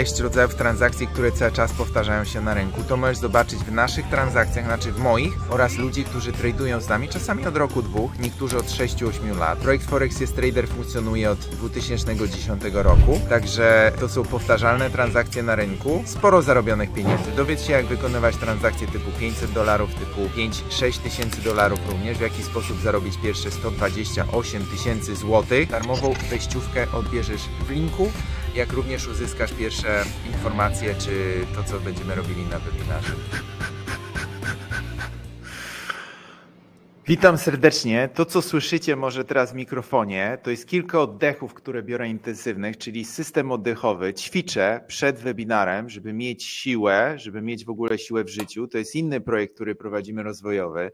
sześć rodzajów transakcji, które cały czas powtarzają się na rynku. To możesz zobaczyć w naszych transakcjach, znaczy w moich oraz ludzi, którzy tradują z nami, czasami od roku dwóch, niektórzy od 6-8 lat. Projekt Forex jest Trader funkcjonuje od 2010 roku, także to są powtarzalne transakcje na rynku. Sporo zarobionych pieniędzy. Dowiedz się, jak wykonywać transakcje typu 500 dolarów, typu 5-6 tysięcy dolarów również, w jaki sposób zarobić pierwsze 128 tysięcy złotych. Darmową wejściówkę odbierzesz w linku jak również uzyskasz pierwsze informacje, czy to, co będziemy robili na webinarze. Witam serdecznie. To, co słyszycie może teraz w mikrofonie, to jest kilka oddechów, które biorę intensywnych, czyli system oddechowy. Ćwiczę przed webinarem, żeby mieć siłę, żeby mieć w ogóle siłę w życiu. To jest inny projekt, który prowadzimy rozwojowy.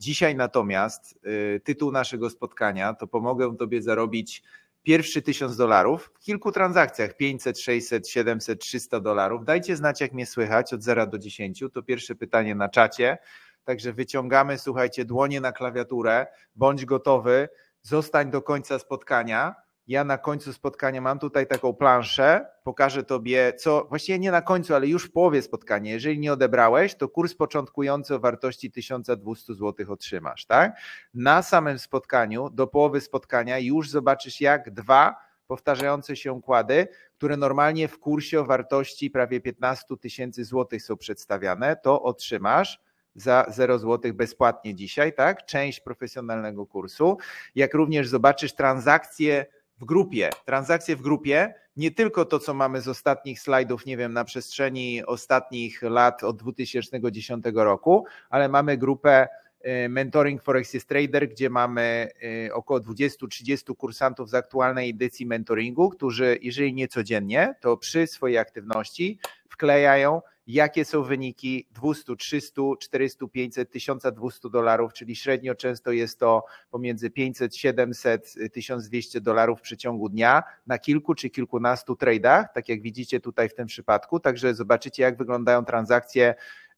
Dzisiaj natomiast y, tytuł naszego spotkania to pomogę Tobie zarobić pierwszy 1000 dolarów w kilku transakcjach 500, 600, 700, 300 dolarów. Dajcie znać, jak mnie słychać od 0 do 10. To pierwsze pytanie na czacie. Także wyciągamy, słuchajcie, dłonie na klawiaturę. Bądź gotowy, zostań do końca spotkania ja na końcu spotkania mam tutaj taką planszę, pokażę Tobie, co właściwie nie na końcu, ale już w połowie spotkania. Jeżeli nie odebrałeś, to kurs początkujący o wartości 1200 zł otrzymasz, tak? Na samym spotkaniu, do połowy spotkania, już zobaczysz, jak dwa powtarzające się układy, które normalnie w kursie o wartości prawie 15 tysięcy złotych są przedstawiane, to otrzymasz za 0 zł bezpłatnie dzisiaj, tak? Część profesjonalnego kursu. Jak również zobaczysz transakcje w grupie, transakcje w grupie, nie tylko to, co mamy z ostatnich slajdów, nie wiem, na przestrzeni ostatnich lat od 2010 roku, ale mamy grupę E, mentoring Forex jest Trader, gdzie mamy e, około 20-30 kursantów z aktualnej edycji mentoringu, którzy, jeżeli nie codziennie, to przy swojej aktywności wklejają, jakie są wyniki 200, 300, 400, 500, 1200 dolarów, czyli średnio często jest to pomiędzy 500, 700, 1200 dolarów w przeciągu dnia na kilku czy kilkunastu tradach, tak jak widzicie tutaj w tym przypadku. Także zobaczycie, jak wyglądają transakcje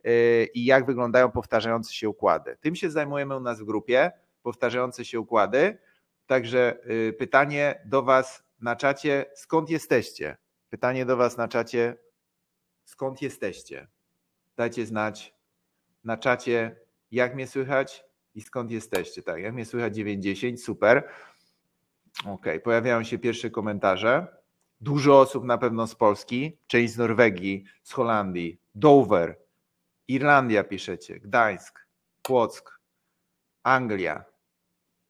Y, i jak wyglądają powtarzające się układy. Tym się zajmujemy u nas w grupie, powtarzające się układy. Także y, pytanie do Was na czacie, skąd jesteście? Pytanie do Was na czacie, skąd jesteście? Dajcie znać na czacie, jak mnie słychać i skąd jesteście. Tak, jak mnie słychać 90, super. Ok, pojawiają się pierwsze komentarze. Dużo osób na pewno z Polski, część z Norwegii, z Holandii, Dover, Irlandia piszecie, Gdańsk, Płock, Anglia.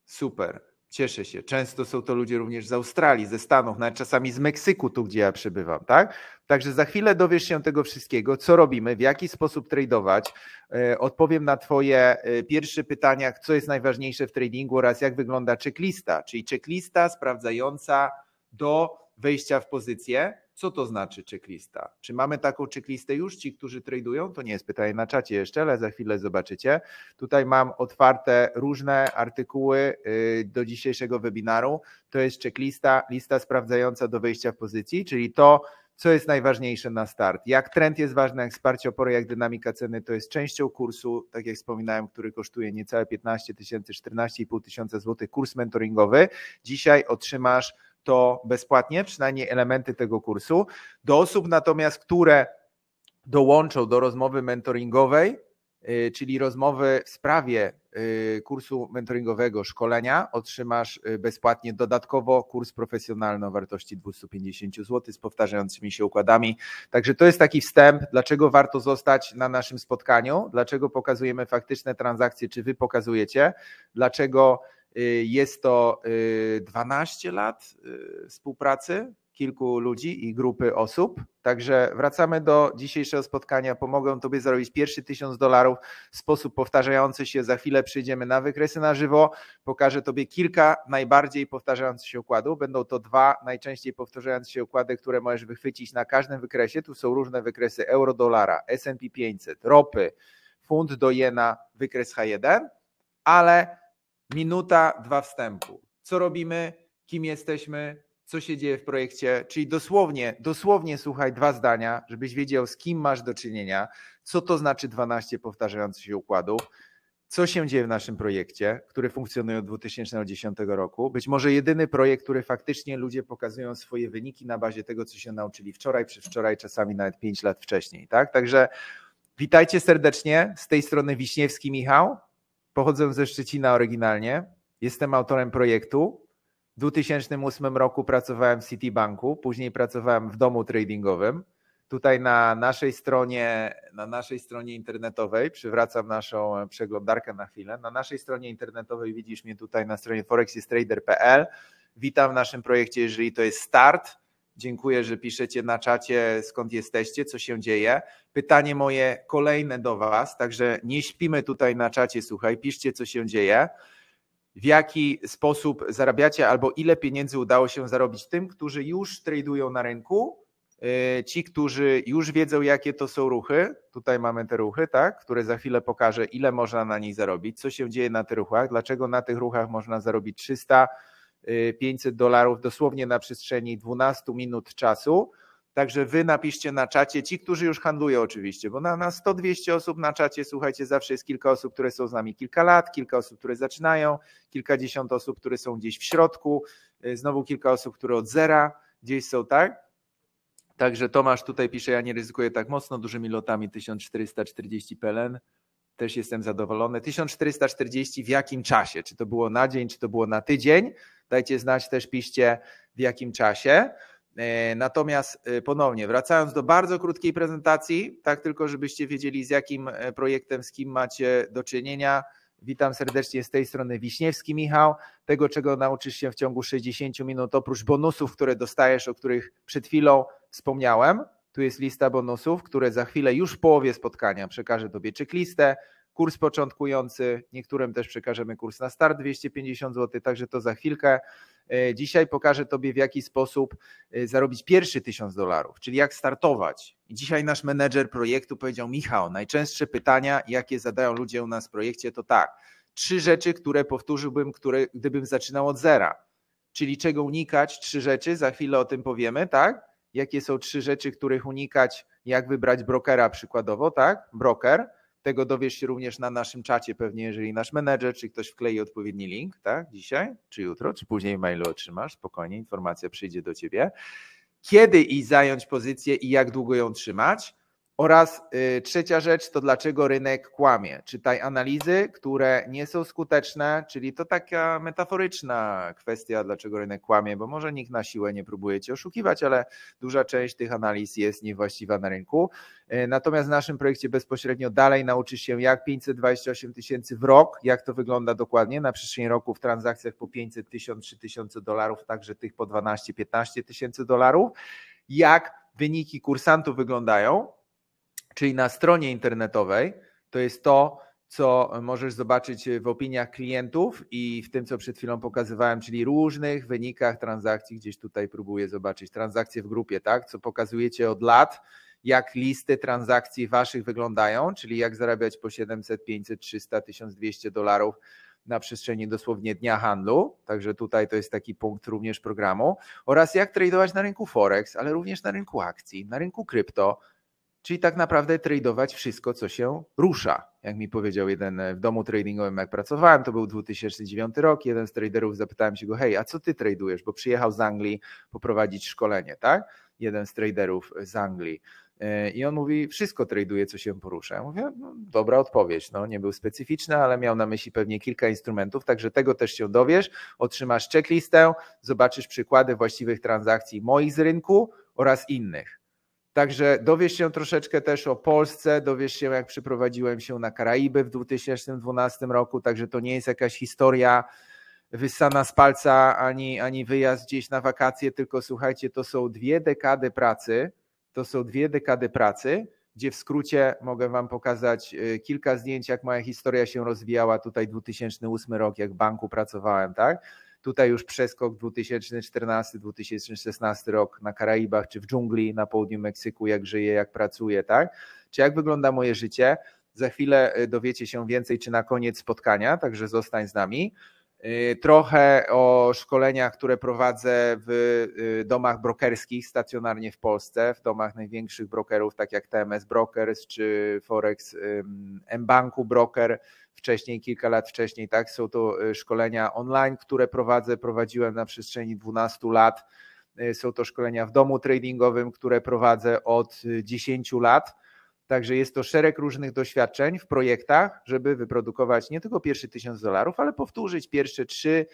Super, cieszę się. Często są to ludzie również z Australii, ze Stanów, nawet czasami z Meksyku, tu gdzie ja przybywam, tak? Także za chwilę dowiesz się tego wszystkiego, co robimy, w jaki sposób tradować. E, odpowiem na Twoje e, pierwsze pytania, co jest najważniejsze w tradingu oraz jak wygląda checklista, czyli checklista sprawdzająca do wejścia w pozycję co to znaczy checklista? Czy mamy taką checklistę już? Ci, którzy tradują, to nie jest pytanie na czacie jeszcze, ale za chwilę zobaczycie. Tutaj mam otwarte różne artykuły y, do dzisiejszego webinaru. To jest checklista, lista sprawdzająca do wejścia w pozycji, czyli to, co jest najważniejsze na start. Jak trend jest ważny, jak wsparcie opory, jak dynamika ceny, to jest częścią kursu, tak jak wspominałem, który kosztuje niecałe 15 tysięcy, 14,5 tysiąca złotych, kurs mentoringowy. Dzisiaj otrzymasz to bezpłatnie, przynajmniej elementy tego kursu. Do osób natomiast, które dołączą do rozmowy mentoringowej, y, czyli rozmowy w sprawie y, kursu mentoringowego szkolenia. Otrzymasz y, bezpłatnie dodatkowo kurs profesjonalny o wartości 250 zł z powtarzającymi się układami. Także to jest taki wstęp, dlaczego warto zostać na naszym spotkaniu, dlaczego pokazujemy faktyczne transakcje, czy wy pokazujecie, dlaczego Y, jest to 12 y, lat y, współpracy kilku ludzi i grupy osób. Także wracamy do dzisiejszego spotkania. Pomogę Tobie zarobić pierwszy tysiąc dolarów w sposób powtarzający się. Za chwilę przyjdziemy na wykresy na żywo. Pokażę Tobie kilka najbardziej powtarzających się układów. Będą to dwa najczęściej powtarzające się układy, które możesz wychwycić na każdym wykresie. Tu są różne wykresy euro-dolara, S&P 500, ropy, funt do jena, wykres H1, ale Minuta, dwa wstępu. Co robimy, kim jesteśmy, co się dzieje w projekcie, czyli dosłownie, dosłownie słuchaj dwa zdania, żebyś wiedział, z kim masz do czynienia, co to znaczy 12 powtarzających się układów, co się dzieje w naszym projekcie, który funkcjonuje od 2010 roku. Być może jedyny projekt, który faktycznie ludzie pokazują swoje wyniki na bazie tego, co się nauczyli wczoraj, przedwczoraj, czasami nawet 5 lat wcześniej. Tak? Także witajcie serdecznie. Z tej strony Wiśniewski Michał. Pochodzę ze Szczecina oryginalnie. Jestem autorem projektu. W 2008 roku pracowałem w Citibanku, później pracowałem w domu tradingowym. Tutaj na naszej stronie, na naszej stronie internetowej, przywracam naszą przeglądarkę na chwilę. Na naszej stronie internetowej widzisz mnie tutaj na stronie forexistrader.pl. Witam w naszym projekcie, jeżeli to jest start Dziękuję, że piszecie na czacie, skąd jesteście, co się dzieje. Pytanie moje kolejne do Was, także nie śpimy tutaj na czacie, słuchaj, piszcie, co się dzieje. W jaki sposób zarabiacie albo ile pieniędzy udało się zarobić tym, którzy już tradują na rynku, y, ci, którzy już wiedzą, jakie to są ruchy, tutaj mamy te ruchy, tak, które za chwilę pokażę, ile można na nich zarobić, co się dzieje na tych ruchach, dlaczego na tych ruchach można zarobić 300, 500 y, dolarów dosłownie na przestrzeni 12 minut czasu. Także wy napiszcie na czacie, ci, którzy już handlują oczywiście, bo na, na 100-200 osób na czacie, słuchajcie, zawsze jest kilka osób, które są z nami kilka lat, kilka osób, które zaczynają, kilkadziesiąt osób, które są gdzieś w środku, y, znowu kilka osób, które od zera gdzieś są, tak? Także Tomasz tutaj pisze, ja nie ryzykuję tak mocno dużymi lotami 1440 PLN, też jestem zadowolony. 1440 w jakim czasie? Czy to było na dzień, czy to było na tydzień? Dajcie znać też, piszcie w jakim czasie. E, natomiast e, ponownie, wracając do bardzo krótkiej prezentacji, tak tylko żebyście wiedzieli z jakim e, projektem, z kim macie do czynienia. Witam serdecznie z tej strony Wiśniewski Michał. Tego, czego nauczysz się w ciągu 60 minut, oprócz bonusów, które dostajesz, o których przed chwilą wspomniałem. Tu jest lista bonusów, które za chwilę już w połowie spotkania przekażę Tobie checklistę, kurs początkujący, niektórym też przekażemy kurs na start 250 zł, także to za chwilkę. E, dzisiaj pokażę Tobie, w jaki sposób e, zarobić pierwszy 1000 dolarów, czyli jak startować. dzisiaj nasz menedżer projektu powiedział: Michał, najczęstsze pytania, jakie zadają ludzie u nas w projekcie, to tak. Trzy rzeczy, które powtórzyłbym, które, gdybym zaczynał od zera. Czyli czego unikać, trzy rzeczy, za chwilę o tym powiemy, tak? Jakie są trzy rzeczy, których unikać, jak wybrać brokera przykładowo, tak? Broker tego dowiesz się również na naszym czacie, pewnie jeżeli nasz menedżer czy ktoś wklei odpowiedni link, tak? Dzisiaj, czy jutro, czy później w mailu otrzymasz, spokojnie, informacja przyjdzie do ciebie. Kiedy i zająć pozycję i jak długo ją trzymać? Oraz y, trzecia rzecz to dlaczego rynek kłamie. Czytaj analizy, które nie są skuteczne, czyli to taka metaforyczna kwestia, dlaczego rynek kłamie, bo może nikt na siłę nie próbuje cię oszukiwać, ale duża część tych analiz jest niewłaściwa na rynku. Y, natomiast w naszym projekcie bezpośrednio dalej nauczysz się, jak 528 tysięcy w rok, jak to wygląda dokładnie na przyszłym roku w transakcjach po 500, 1000, 3000 dolarów, także tych po 12, 15 tysięcy dolarów, jak wyniki kursantów wyglądają czyli na stronie internetowej. To jest to, co możesz zobaczyć w opiniach klientów i w tym, co przed chwilą pokazywałem, czyli różnych wynikach transakcji. Gdzieś tutaj próbuję zobaczyć transakcje w grupie, tak? Co pokazujecie od lat, jak listy transakcji waszych wyglądają, czyli jak zarabiać po 700, 500, 300, 1200 dolarów na przestrzeni dosłownie dnia handlu, także tutaj to jest taki punkt również programu, oraz jak tradować na rynku Forex, ale również na rynku akcji, na rynku krypto, Czyli tak naprawdę tradeować wszystko, co się rusza. Jak mi powiedział jeden e, w domu tradingowym, jak pracowałem, to był 2009 rok. Jeden z traderów zapytałem się go, hej, a co ty tradujesz? Bo przyjechał z Anglii poprowadzić szkolenie, tak? Jeden z traderów z Anglii. E, I on mówi, wszystko traduje, co się porusza. Ja mówię, no, dobra odpowiedź. No, nie był specyficzny, ale miał na myśli pewnie kilka instrumentów, także tego też się dowiesz. Otrzymasz checklistę, zobaczysz przykłady właściwych transakcji moich z rynku oraz innych. Także dowiesz się troszeczkę też o Polsce, dowiesz się, jak przyprowadziłem się na Karaiby w 2012 roku, także to nie jest jakaś historia wyssana z palca ani, ani wyjazd gdzieś na wakacje, tylko słuchajcie, to są dwie dekady pracy, to są dwie dekady pracy, gdzie w skrócie mogę Wam pokazać y, kilka zdjęć, jak moja historia się rozwijała. Tutaj 2008 rok, jak w banku pracowałem, tak? Tutaj już przeskok 2014-2016 rok na Karaibach czy w dżungli na południu Meksyku, jak żyję, jak pracuję, tak? Czy jak wygląda moje życie? Za chwilę e, dowiecie się więcej, czy na koniec spotkania, także zostań z nami. Y, trochę o szkoleniach, które prowadzę w y, domach brokerskich stacjonarnie w Polsce, w domach największych brokerów, tak jak TMS Brokers czy Forex M-Banku Broker, wcześniej, kilka lat wcześniej, tak, są to y, szkolenia online, które prowadzę, prowadziłem na przestrzeni 12 lat, są to szkolenia w domu tradingowym, które prowadzę od 10 lat, Także jest to szereg różnych doświadczeń w projektach, żeby wyprodukować nie tylko pierwszy tysiąc dolarów, ale powtórzyć pierwsze 3-5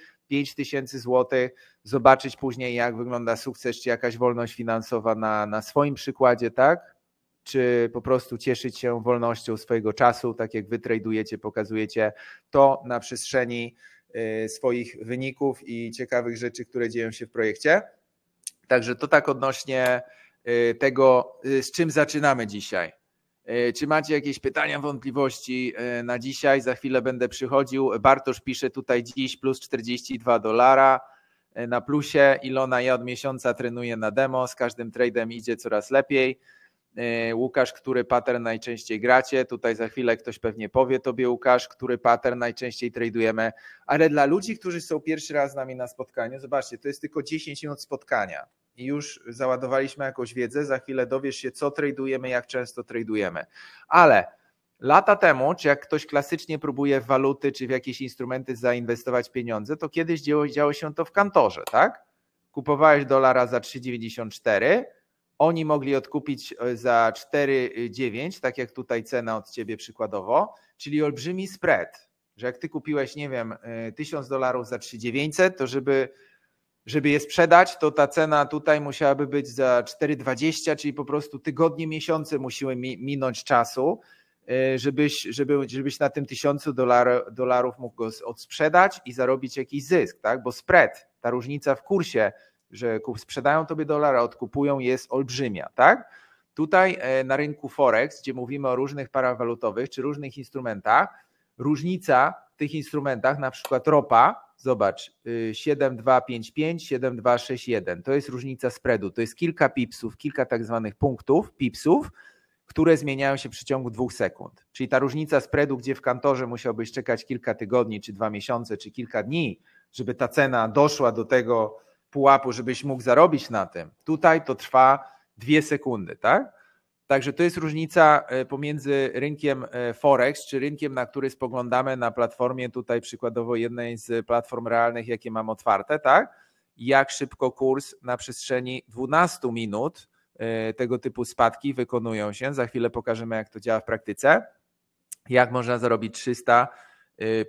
tysięcy złotych, zobaczyć później, jak wygląda sukces, czy jakaś wolność finansowa na, na swoim przykładzie, tak? Czy po prostu cieszyć się wolnością swojego czasu, tak jak wy tradujecie, pokazujecie to na przestrzeni y, swoich wyników i ciekawych rzeczy, które dzieją się w projekcie. Także to tak odnośnie y, tego, y, z czym zaczynamy dzisiaj. E, czy macie jakieś pytania, wątpliwości e, na dzisiaj? Za chwilę będę przychodził. Bartosz pisze tutaj dziś plus 42 dolara e, na plusie. Ilona ja od miesiąca trenuje na demo. Z każdym tradem idzie coraz lepiej. Łukasz, który pattern najczęściej gracie? Tutaj za chwilę ktoś pewnie powie tobie, Łukasz, który pattern najczęściej tradujemy. Ale dla ludzi, którzy są pierwszy raz z nami na spotkaniu, zobaczcie, to jest tylko 10 minut spotkania już załadowaliśmy jakąś wiedzę, za chwilę dowiesz się, co tradujemy, jak często tradujemy. Ale lata temu, czy jak ktoś klasycznie próbuje w waluty czy w jakieś instrumenty zainwestować pieniądze, to kiedyś działo, działo się to w kantorze, tak? Kupowałeś dolara za 3,94, oni mogli odkupić e, za 4,9, tak jak tutaj cena od ciebie przykładowo, czyli olbrzymi spread, że jak ty kupiłeś, nie wiem, 1000 e, dolarów za 3,900, to żeby żeby je sprzedać, to ta cena tutaj musiałaby być za 4,20, czyli po prostu tygodnie, miesiące musiły minąć czasu, e, żebyś, żeby, żebyś na tym tysiącu dolar, dolarów mógł go odsprzedać i zarobić jakiś zysk, tak? bo spread, ta różnica w kursie, że sprzedają tobie dolar, a odkupują jest olbrzymia. tak? Tutaj e, na rynku Forex, gdzie mówimy o różnych parach walutowych czy różnych instrumentach, różnica tych instrumentach, na przykład ropa, zobacz, 7255, y, 7261, to jest różnica spreadu, to jest kilka pipsów, kilka tak zwanych punktów, pipsów, które zmieniają się w przeciągu dwóch sekund. Czyli ta różnica spreadu, gdzie w kantorze musiałbyś czekać kilka tygodni, czy dwa miesiące, czy kilka dni, żeby ta cena doszła do tego pułapu, żebyś mógł zarobić na tym. Tutaj to trwa dwie sekundy, tak? Także to jest różnica e, pomiędzy rynkiem e, Forex, czy rynkiem, na który spoglądamy na platformie, tutaj przykładowo jednej z platform realnych, jakie mam otwarte, tak? Jak szybko kurs na przestrzeni 12 minut e, tego typu spadki wykonują się. Za chwilę pokażemy, jak to działa w praktyce. Jak można zarobić 300,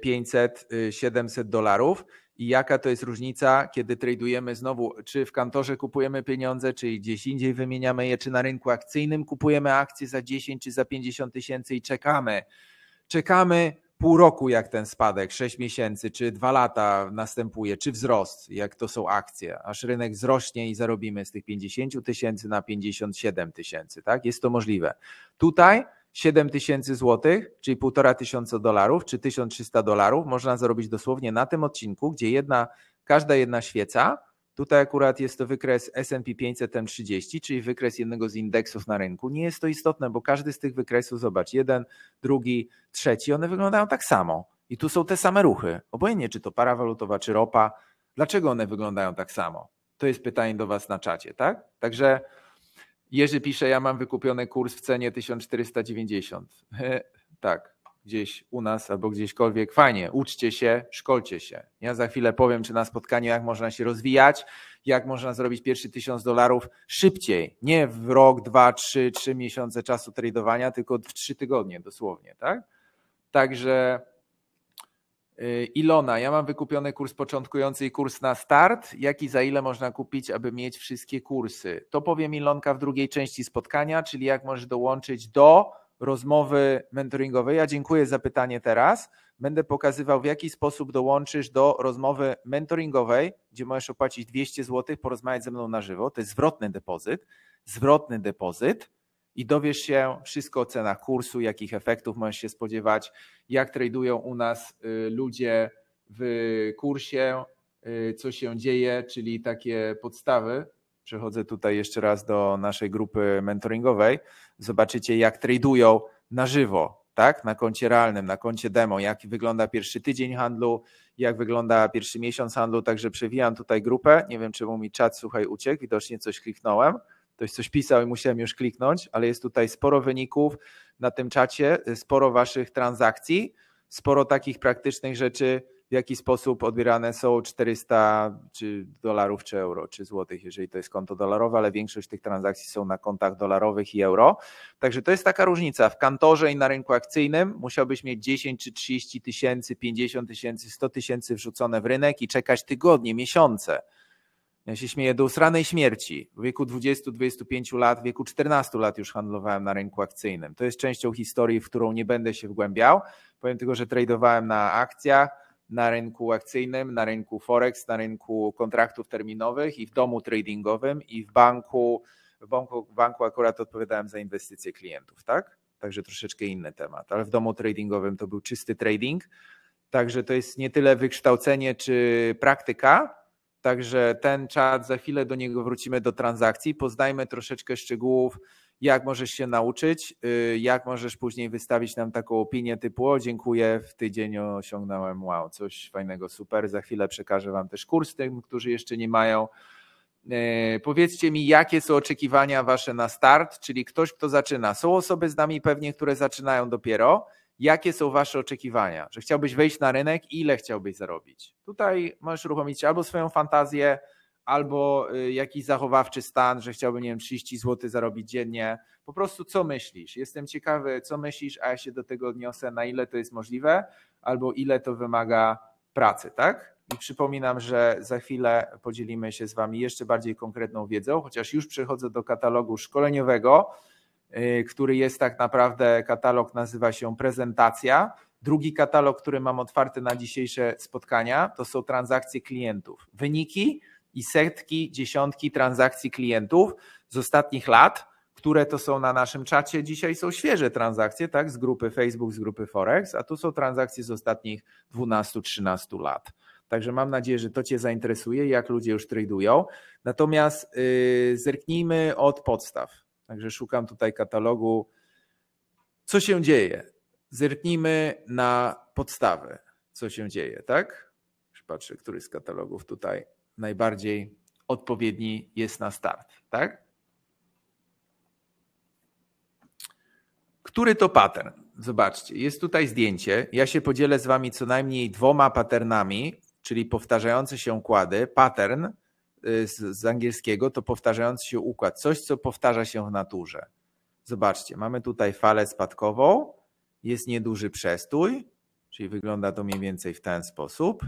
500, 700 dolarów i jaka to jest różnica, kiedy tradujemy znowu, czy w kantorze kupujemy pieniądze, czy gdzieś indziej wymieniamy je, czy na rynku akcyjnym kupujemy akcje za 10 czy za 50 tysięcy i czekamy. Czekamy pół roku, jak ten spadek, 6 miesięcy czy 2 lata następuje, czy wzrost, jak to są akcje, aż rynek wzrośnie i zarobimy z tych 50 tysięcy na 57 tysięcy. Tak? Jest to możliwe. Tutaj 7 tysięcy złotych, czyli 1,5 tysiąca dolarów, czy 1300 dolarów można zarobić dosłownie na tym odcinku, gdzie jedna, każda jedna świeca, tutaj akurat jest to wykres S&P 500 M30, czyli wykres jednego z indeksów na rynku. Nie jest to istotne, bo każdy z tych wykresów, zobacz, jeden, drugi, trzeci, one wyglądają tak samo. I tu są te same ruchy. Obojętnie, czy to para walutowa, czy ropa. Dlaczego one wyglądają tak samo? To jest pytanie do Was na czacie, tak? Także... Jerzy pisze, ja mam wykupiony kurs w cenie 1490. tak, gdzieś u nas albo gdzieśkolwiek. Fajnie, uczcie się, szkolcie się. Ja za chwilę powiem, czy na spotkaniu, jak można się rozwijać, jak można zrobić pierwszy tysiąc dolarów szybciej. Nie w rok, dwa, trzy, trzy miesiące czasu tradowania, tylko w trzy tygodnie dosłownie, tak? Także Y, Ilona, ja mam wykupiony kurs początkujący i kurs na start. Jaki za ile można kupić, aby mieć wszystkie kursy? To powiem Ilonka w drugiej części spotkania, czyli jak możesz dołączyć do rozmowy mentoringowej. Ja dziękuję za pytanie teraz. Będę pokazywał, w jaki sposób dołączysz do rozmowy mentoringowej, gdzie możesz opłacić 200 zł, porozmawiać ze mną na żywo. To jest zwrotny depozyt. Zwrotny depozyt i dowiesz się wszystko o cenach kursu, jakich efektów możesz się spodziewać, jak tradują u nas y, ludzie w kursie, y, co się dzieje, czyli takie podstawy. Przechodzę tutaj jeszcze raz do naszej grupy mentoringowej. Zobaczycie, jak tradują na żywo, tak? Na koncie realnym, na koncie demo, jak wygląda pierwszy tydzień handlu, jak wygląda pierwszy miesiąc handlu. Także przewijam tutaj grupę. Nie wiem, czemu mi czat, słuchaj, uciekł. Widocznie coś kliknąłem ktoś coś pisał i musiałem już kliknąć, ale jest tutaj sporo wyników na tym czacie, y, sporo waszych transakcji, sporo takich praktycznych rzeczy, w jaki sposób odbierane są 400 czy dolarów, czy euro, czy złotych, jeżeli to jest konto dolarowe, ale większość tych transakcji są na kontach dolarowych i euro. Także to jest taka różnica. W kantorze i na rynku akcyjnym musiałbyś mieć 10 czy 30 tysięcy, 50 tysięcy, 100 tysięcy wrzucone w rynek i czekać tygodnie, miesiące ja się śmieję do usranej śmierci. W wieku 20-25 lat, w wieku 14 lat już handlowałem na rynku akcyjnym. To jest częścią historii, w którą nie będę się wgłębiał. Powiem tylko, że tradowałem na akcjach, na rynku akcyjnym, na rynku forex, na rynku kontraktów terminowych i w domu tradingowym i w banku. W banku, banku akurat odpowiadałem za inwestycje klientów, tak? Także troszeczkę inny temat, ale w domu tradingowym to był czysty trading. Także to jest nie tyle wykształcenie czy praktyka, Także ten czat, za chwilę do niego wrócimy do transakcji. Poznajmy troszeczkę szczegółów, jak możesz się nauczyć, y, jak możesz później wystawić nam taką opinię typu o dziękuję, w tydzień osiągnąłem wow, coś fajnego, super. Za chwilę przekażę wam też kurs tym, którzy jeszcze nie mają. Y, powiedzcie mi, jakie są oczekiwania wasze na start, czyli ktoś, kto zaczyna. Są osoby z nami pewnie, które zaczynają dopiero, jakie są Wasze oczekiwania, że chciałbyś wejść na rynek i ile chciałbyś zarobić. Tutaj możesz uruchomić albo swoją fantazję, albo y, jakiś zachowawczy stan, że chciałbym, nie wiem, 30 zł zarobić dziennie. Po prostu co myślisz? Jestem ciekawy, co myślisz, a ja się do tego odniosę, na ile to jest możliwe, albo ile to wymaga pracy, tak? I przypominam, że za chwilę podzielimy się z Wami jeszcze bardziej konkretną wiedzą, chociaż już przechodzę do katalogu szkoleniowego. Y, który jest tak naprawdę, katalog nazywa się prezentacja. Drugi katalog, który mam otwarty na dzisiejsze spotkania, to są transakcje klientów. Wyniki i setki, dziesiątki transakcji klientów z ostatnich lat, które to są na naszym czacie. Dzisiaj są świeże transakcje, tak, z grupy Facebook, z grupy Forex, a tu są transakcje z ostatnich 12-13 lat. Także mam nadzieję, że to Cię zainteresuje, jak ludzie już tradują. Natomiast yy, zerknijmy od podstaw. Także szukam tutaj katalogu. Co się dzieje? Zerknijmy na podstawę, co się dzieje, tak? patrzę, który z katalogów tutaj najbardziej odpowiedni jest na start, tak? Który to pattern? Zobaczcie, jest tutaj zdjęcie. Ja się podzielę z Wami co najmniej dwoma patternami, czyli powtarzające się układy. Pattern Y, z, z angielskiego, to powtarzający się układ, coś, co powtarza się w naturze. Zobaczcie, mamy tutaj falę spadkową, jest nieduży przestój, czyli wygląda to mniej więcej w ten sposób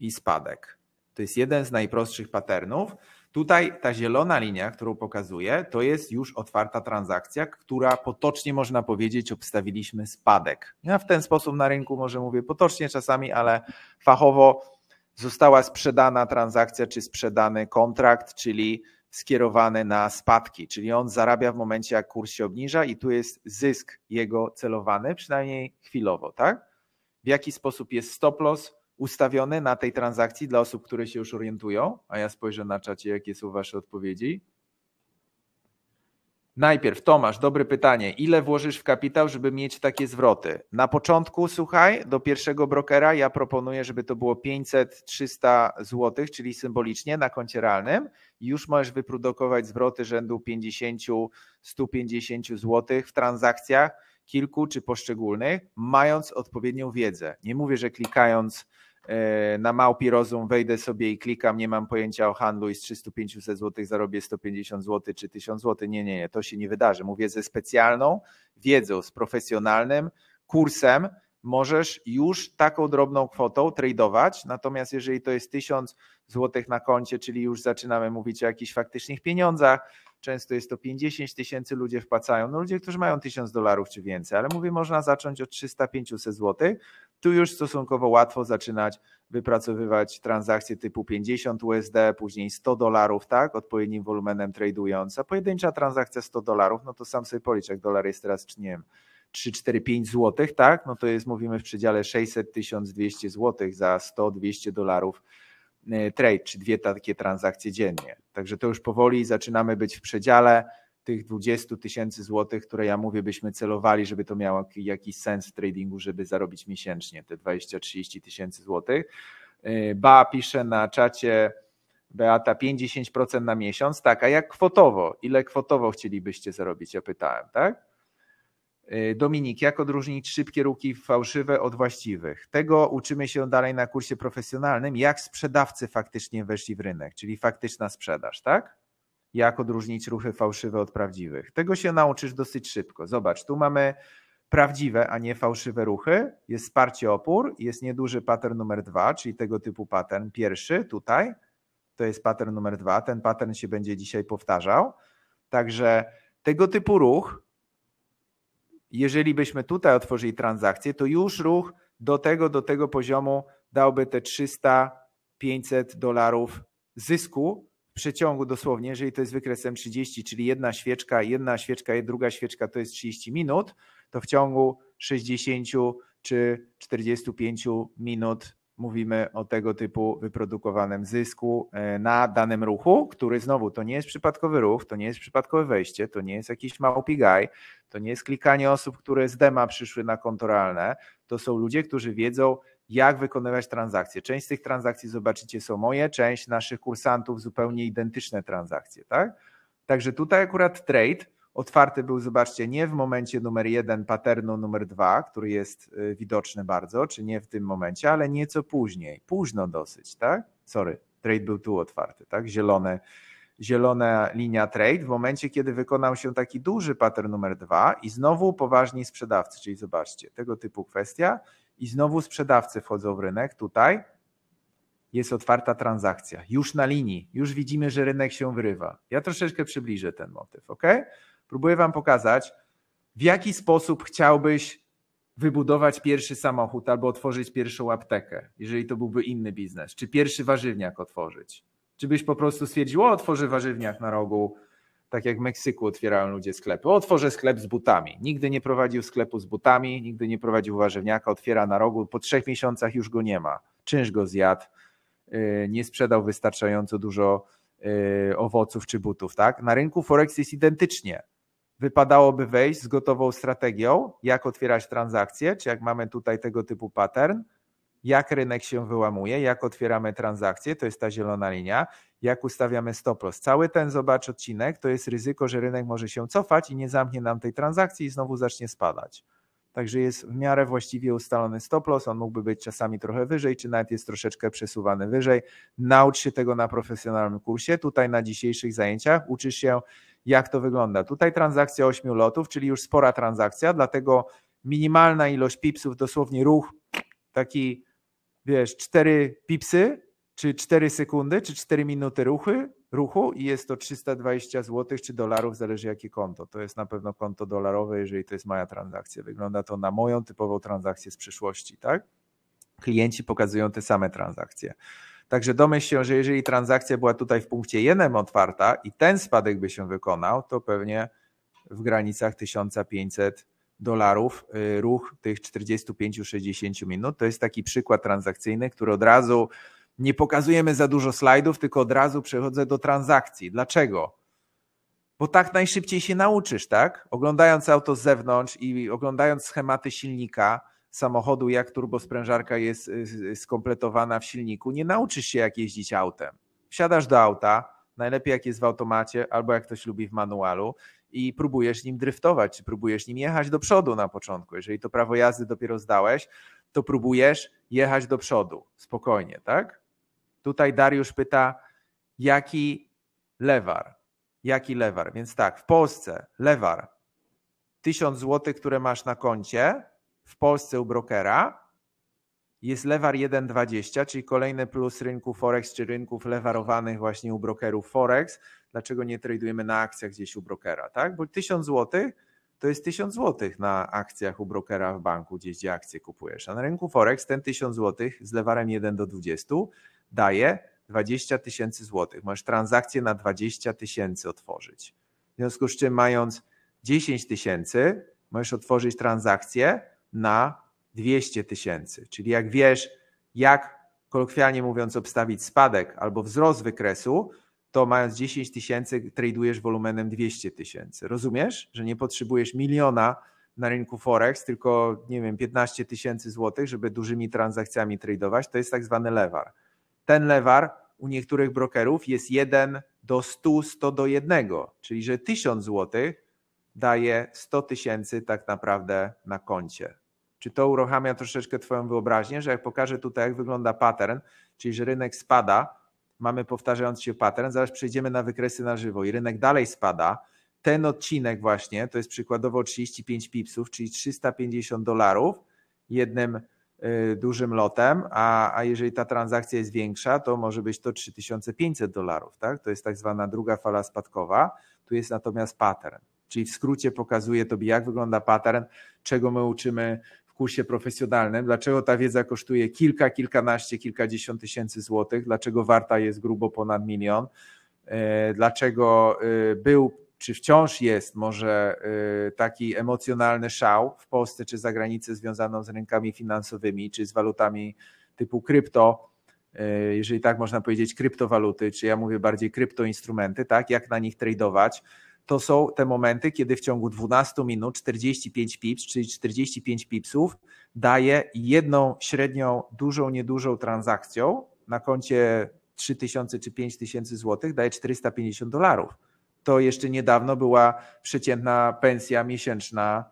i spadek. To jest jeden z najprostszych patternów. Tutaj ta zielona linia, którą pokazuję, to jest już otwarta transakcja, która potocznie można powiedzieć obstawiliśmy spadek. Ja w ten sposób na rynku może mówię potocznie czasami, ale fachowo została sprzedana transakcja czy sprzedany kontrakt, czyli skierowany na spadki, czyli on zarabia w momencie, jak kurs się obniża i tu jest zysk jego celowany, przynajmniej chwilowo, tak? W jaki sposób jest stop loss ustawiony na tej transakcji dla osób, które się już orientują, a ja spojrzę na czacie, jakie są Wasze odpowiedzi. Najpierw, Tomasz, dobre pytanie. Ile włożysz w kapitał, żeby mieć takie zwroty? Na początku, słuchaj, do pierwszego brokera ja proponuję, żeby to było 500-300 zł, czyli symbolicznie na koncie realnym. Już możesz wyprodukować zwroty rzędu 50-150 zł w transakcjach kilku czy poszczególnych, mając odpowiednią wiedzę. Nie mówię, że klikając E, na małpi rozum wejdę sobie i klikam, nie mam pojęcia o handlu i z 300-500 zł zarobię 150 zł czy 1000 zł. Nie, nie, nie, to się nie wydarzy. Mówię ze specjalną wiedzą, z profesjonalnym kursem możesz już taką drobną kwotą tradeować, natomiast jeżeli to jest 1000 zł na koncie, czyli już zaczynamy mówić o jakichś faktycznych pieniądzach, często jest to 50 tysięcy ludzie wpłacają, no ludzie, którzy mają 1000 dolarów czy więcej, ale mówię, można zacząć od 300-500 zł, tu już stosunkowo łatwo zaczynać wypracowywać transakcje typu 50 USD, później 100 dolarów, tak, odpowiednim wolumenem tradując, a pojedyncza transakcja 100 dolarów, no to sam sobie policz, jak dolar jest teraz, czy nie wiem, 3, 4, 5 złotych, tak, no to jest mówimy w przedziale 600, 1200 złotych za 100, 200 dolarów e, trade, czy dwie takie transakcje dziennie. Także to już powoli zaczynamy być w przedziale tych 20 tysięcy złotych, które ja mówię, byśmy celowali, żeby to miało jakiś sens w tradingu, żeby zarobić miesięcznie te 20-30 tysięcy złotych. Y, ba pisze na czacie Beata 5-10% na miesiąc. Tak, a jak kwotowo? Ile kwotowo chcielibyście zarobić? Ja pytałem, tak? Y, Dominik, jak odróżnić szybkie ruki fałszywe od właściwych? Tego uczymy się dalej na kursie profesjonalnym, jak sprzedawcy faktycznie weszli w rynek, czyli faktyczna sprzedaż, tak? jak odróżnić ruchy fałszywe od prawdziwych. Tego się nauczysz dosyć szybko. Zobacz, tu mamy prawdziwe, a nie fałszywe ruchy. Jest wsparcie opór, jest nieduży pattern numer dwa, czyli tego typu pattern pierwszy tutaj. To jest pattern numer dwa. Ten pattern się będzie dzisiaj powtarzał. Także tego typu ruch, jeżeli byśmy tutaj otworzyli transakcję, to już ruch do tego, do tego poziomu dałby te 300-500 dolarów zysku przeciągu dosłownie, jeżeli to jest wykresem 30, czyli jedna świeczka, jedna świeczka, druga świeczka to jest 30 minut, to w ciągu 60 czy 45 minut mówimy o tego typu wyprodukowanym zysku e, na danym ruchu, który znowu to nie jest przypadkowy ruch, to nie jest przypadkowe wejście, to nie jest jakiś małpi guy, to nie jest klikanie osób, które z dema przyszły na kontoralne. To są ludzie, którzy wiedzą, jak wykonywać transakcje. Część z tych transakcji zobaczycie są moje, część naszych kursantów zupełnie identyczne transakcje, tak? Także tutaj akurat trade otwarty był, zobaczcie, nie w momencie numer jeden, paternu numer dwa, który jest y, widoczny bardzo, czy nie w tym momencie, ale nieco później, późno dosyć, tak? Sorry, trade był tu otwarty, tak? Zielone, zielona linia trade w momencie, kiedy wykonał się taki duży pattern numer dwa i znowu poważni sprzedawcy, czyli zobaczcie, tego typu kwestia i znowu sprzedawcy wchodzą w rynek. Tutaj jest otwarta transakcja, już na linii, już widzimy, że rynek się wyrywa. Ja troszeczkę przybliżę ten motyw, ok? Próbuję Wam pokazać, w jaki sposób chciałbyś wybudować pierwszy samochód albo otworzyć pierwszą aptekę, jeżeli to byłby inny biznes, czy pierwszy warzywniak otworzyć. Czy byś po prostu stwierdził, o, otworzy warzywniak na rogu, tak jak w Meksyku otwierają ludzie sklepy. Otworzę sklep z butami. Nigdy nie prowadził sklepu z butami, nigdy nie prowadził warzywniaka, otwiera na rogu, po trzech miesiącach już go nie ma. Czynsz go zjadł, y, nie sprzedał wystarczająco dużo y, owoców czy butów. Tak? Na rynku Forex jest identycznie. Wypadałoby wejść z gotową strategią, jak otwierać transakcje, czy jak mamy tutaj tego typu pattern – jak rynek się wyłamuje, jak otwieramy transakcje, to jest ta zielona linia, jak ustawiamy stop loss. Cały ten, zobacz, odcinek, to jest ryzyko, że rynek może się cofać i nie zamknie nam tej transakcji i znowu zacznie spadać. Także jest w miarę właściwie ustalony stop loss, on mógłby być czasami trochę wyżej, czy nawet jest troszeczkę przesuwany wyżej. Naucz się tego na profesjonalnym kursie, tutaj na dzisiejszych zajęciach uczysz się jak to wygląda. Tutaj transakcja 8 lotów, czyli już spora transakcja, dlatego minimalna ilość pipsów, dosłownie ruch taki wiesz, cztery pipsy, czy cztery sekundy, czy cztery minuty ruchy, ruchu i jest to 320 zł czy dolarów, zależy jakie konto. To jest na pewno konto dolarowe, jeżeli to jest moja transakcja. Wygląda to na moją typową transakcję z przyszłości, tak? Klienci pokazują te same transakcje. Także domyśl się, że jeżeli transakcja była tutaj w punkcie 1 otwarta i ten spadek by się wykonał, to pewnie w granicach 1500 dolarów y, ruch tych 45-60 minut. To jest taki przykład transakcyjny, który od razu nie pokazujemy za dużo slajdów, tylko od razu przechodzę do transakcji. Dlaczego? Bo tak najszybciej się nauczysz, tak? Oglądając auto z zewnątrz i oglądając schematy silnika samochodu, jak turbosprężarka jest y, y, skompletowana w silniku, nie nauczysz się, jak jeździć autem. Wsiadasz do auta, najlepiej jak jest w automacie, albo jak ktoś lubi w manualu, i próbujesz nim czy próbujesz nim jechać do przodu na początku. Jeżeli to prawo jazdy dopiero zdałeś, to próbujesz jechać do przodu spokojnie, tak? Tutaj Dariusz pyta, jaki lewar? Jaki lewar? Więc tak, w Polsce lewar 1000 zł, które masz na koncie w Polsce u brokera jest lewar 1,20, czyli kolejny plus rynku Forex czy rynków lewarowanych właśnie u brokerów Forex dlaczego nie tradujemy na akcjach gdzieś u brokera, tak? Bo 1000 zł to jest 1000 zł na akcjach u brokera w banku, gdzieś gdzie akcje kupujesz. A na rynku Forex ten 1000 zł z lewarem 1 do 20 daje 20 tysięcy złotych. Możesz transakcję na 20 tysięcy otworzyć. W związku z czym mając 10 tysięcy, możesz otworzyć transakcję na 200 tysięcy. Czyli jak wiesz, jak kolokwialnie mówiąc obstawić spadek albo wzrost wykresu, to mając 10 tysięcy tradujesz wolumenem 200 tysięcy. Rozumiesz, że nie potrzebujesz miliona na rynku Forex, tylko nie wiem, 15 tysięcy złotych, żeby dużymi transakcjami tradować. To jest tak zwany lewar. Ten lewar u niektórych brokerów jest 1 do 100, 100 do 1, czyli że 1000 złotych daje 100 tysięcy tak naprawdę na koncie. Czy to uruchamia troszeczkę Twoją wyobraźnię, że jak pokażę tutaj, jak wygląda pattern, czyli że rynek spada, mamy powtarzający się pattern, zaraz przejdziemy na wykresy na żywo i rynek dalej spada. Ten odcinek właśnie, to jest przykładowo 35 pipsów, czyli 350 dolarów jednym y, dużym lotem, a, a jeżeli ta transakcja jest większa, to może być to 3500 dolarów. Tak? To jest tak zwana druga fala spadkowa. Tu jest natomiast pattern, czyli w skrócie pokazuje Tobie, jak wygląda pattern, czego my uczymy kursie profesjonalnym, dlaczego ta wiedza kosztuje kilka, kilkanaście, kilkadziesiąt tysięcy złotych, dlaczego warta jest grubo ponad milion, e, dlaczego e, był czy wciąż jest może e, taki emocjonalny szał w Polsce czy za granicą związaną z rynkami finansowymi czy z walutami typu krypto, jeżeli tak można powiedzieć, kryptowaluty, czy ja mówię bardziej kryptoinstrumenty, tak, jak na nich tradować to są te momenty, kiedy w ciągu 12 minut 45 pips, czyli 45 pipsów, daje jedną średnią, dużą, niedużą transakcją na koncie 3000 czy 5000 złotych, daje 450 dolarów. To jeszcze niedawno była przeciętna pensja miesięczna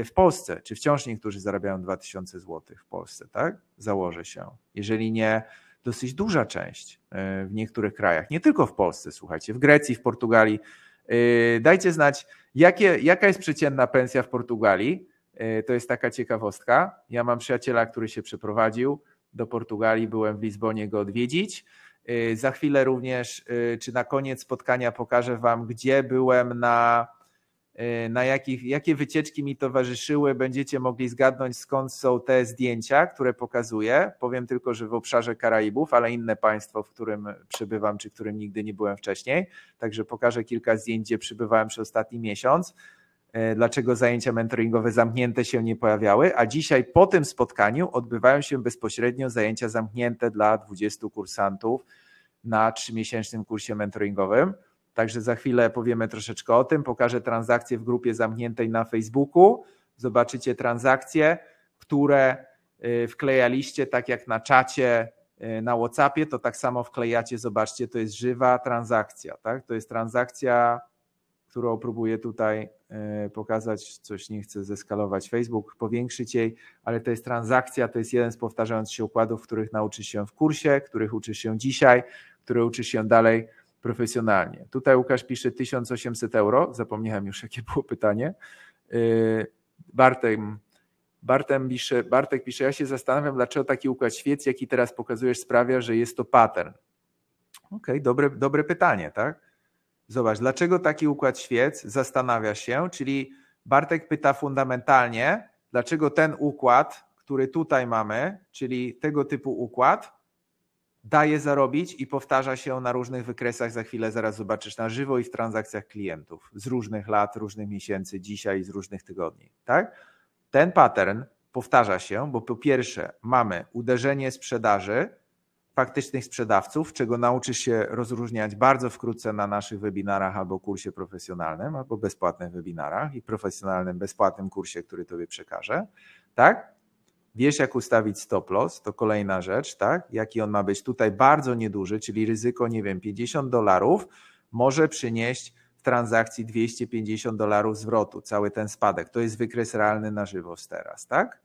y, w Polsce, czy wciąż niektórzy zarabiają 2000 złotych w Polsce, tak? Założę się. Jeżeli nie, dosyć duża część y, w niektórych krajach, nie tylko w Polsce, słuchajcie, w Grecji, w Portugalii Yy, dajcie znać, jakie, jaka jest przeciętna pensja w Portugalii. Yy, to jest taka ciekawostka. Ja mam przyjaciela, który się przeprowadził do Portugalii, byłem w Lizbonie go odwiedzić. Yy, za chwilę również, czy na koniec spotkania pokażę Wam, gdzie byłem na E, na jakich, jakie wycieczki mi towarzyszyły, będziecie mogli zgadnąć skąd są te zdjęcia, które pokazuję. Powiem tylko, że w obszarze Karaibów, ale inne państwo, w którym przebywam, czy którym nigdy nie byłem wcześniej. Także pokażę kilka zdjęć, gdzie przybywałem przez ostatni miesiąc. E, dlaczego zajęcia mentoringowe zamknięte się nie pojawiały, a dzisiaj po tym spotkaniu odbywają się bezpośrednio zajęcia zamknięte dla 20 kursantów na trzymiesięcznym kursie mentoringowym. Także za chwilę powiemy troszeczkę o tym. Pokażę transakcję w grupie zamkniętej na Facebooku. Zobaczycie transakcje, które y, wklejaliście tak jak na czacie y, na WhatsAppie, to tak samo wklejacie, zobaczcie, to jest żywa transakcja, tak? To jest transakcja, którą próbuję tutaj y, pokazać, coś nie chcę zeskalować Facebook, powiększyć jej, ale to jest transakcja, to jest jeden z powtarzających się układów, których nauczysz się w kursie, których uczysz się dzisiaj, które uczysz się dalej profesjonalnie. Tutaj Łukasz pisze 1800 euro, zapomniałem już jakie było pytanie. Y, Bartek, Bartem pisze, Bartek pisze, ja się zastanawiam, dlaczego taki układ świec, jaki teraz pokazujesz, sprawia, że jest to pattern. Okej, okay, dobre, dobre pytanie, tak? Zobacz, dlaczego taki układ świec zastanawia się, czyli Bartek pyta fundamentalnie, dlaczego ten układ, który tutaj mamy, czyli tego typu układ, daje zarobić i powtarza się na różnych wykresach. Za chwilę zaraz zobaczysz na żywo i w transakcjach klientów z różnych lat, różnych miesięcy, dzisiaj, z różnych tygodni. Tak? Ten pattern powtarza się, bo po pierwsze mamy uderzenie sprzedaży faktycznych sprzedawców, czego nauczysz się rozróżniać bardzo wkrótce na naszych webinarach albo kursie profesjonalnym, albo bezpłatnych webinarach i profesjonalnym, bezpłatnym kursie, który Tobie przekażę. Tak? Wiesz, jak ustawić stop loss, to kolejna rzecz, tak? Jaki on ma być? Tutaj bardzo nieduży, czyli ryzyko, nie wiem, 50 dolarów może przynieść w transakcji 250 dolarów zwrotu, cały ten spadek. To jest wykres realny na żywo teraz, tak?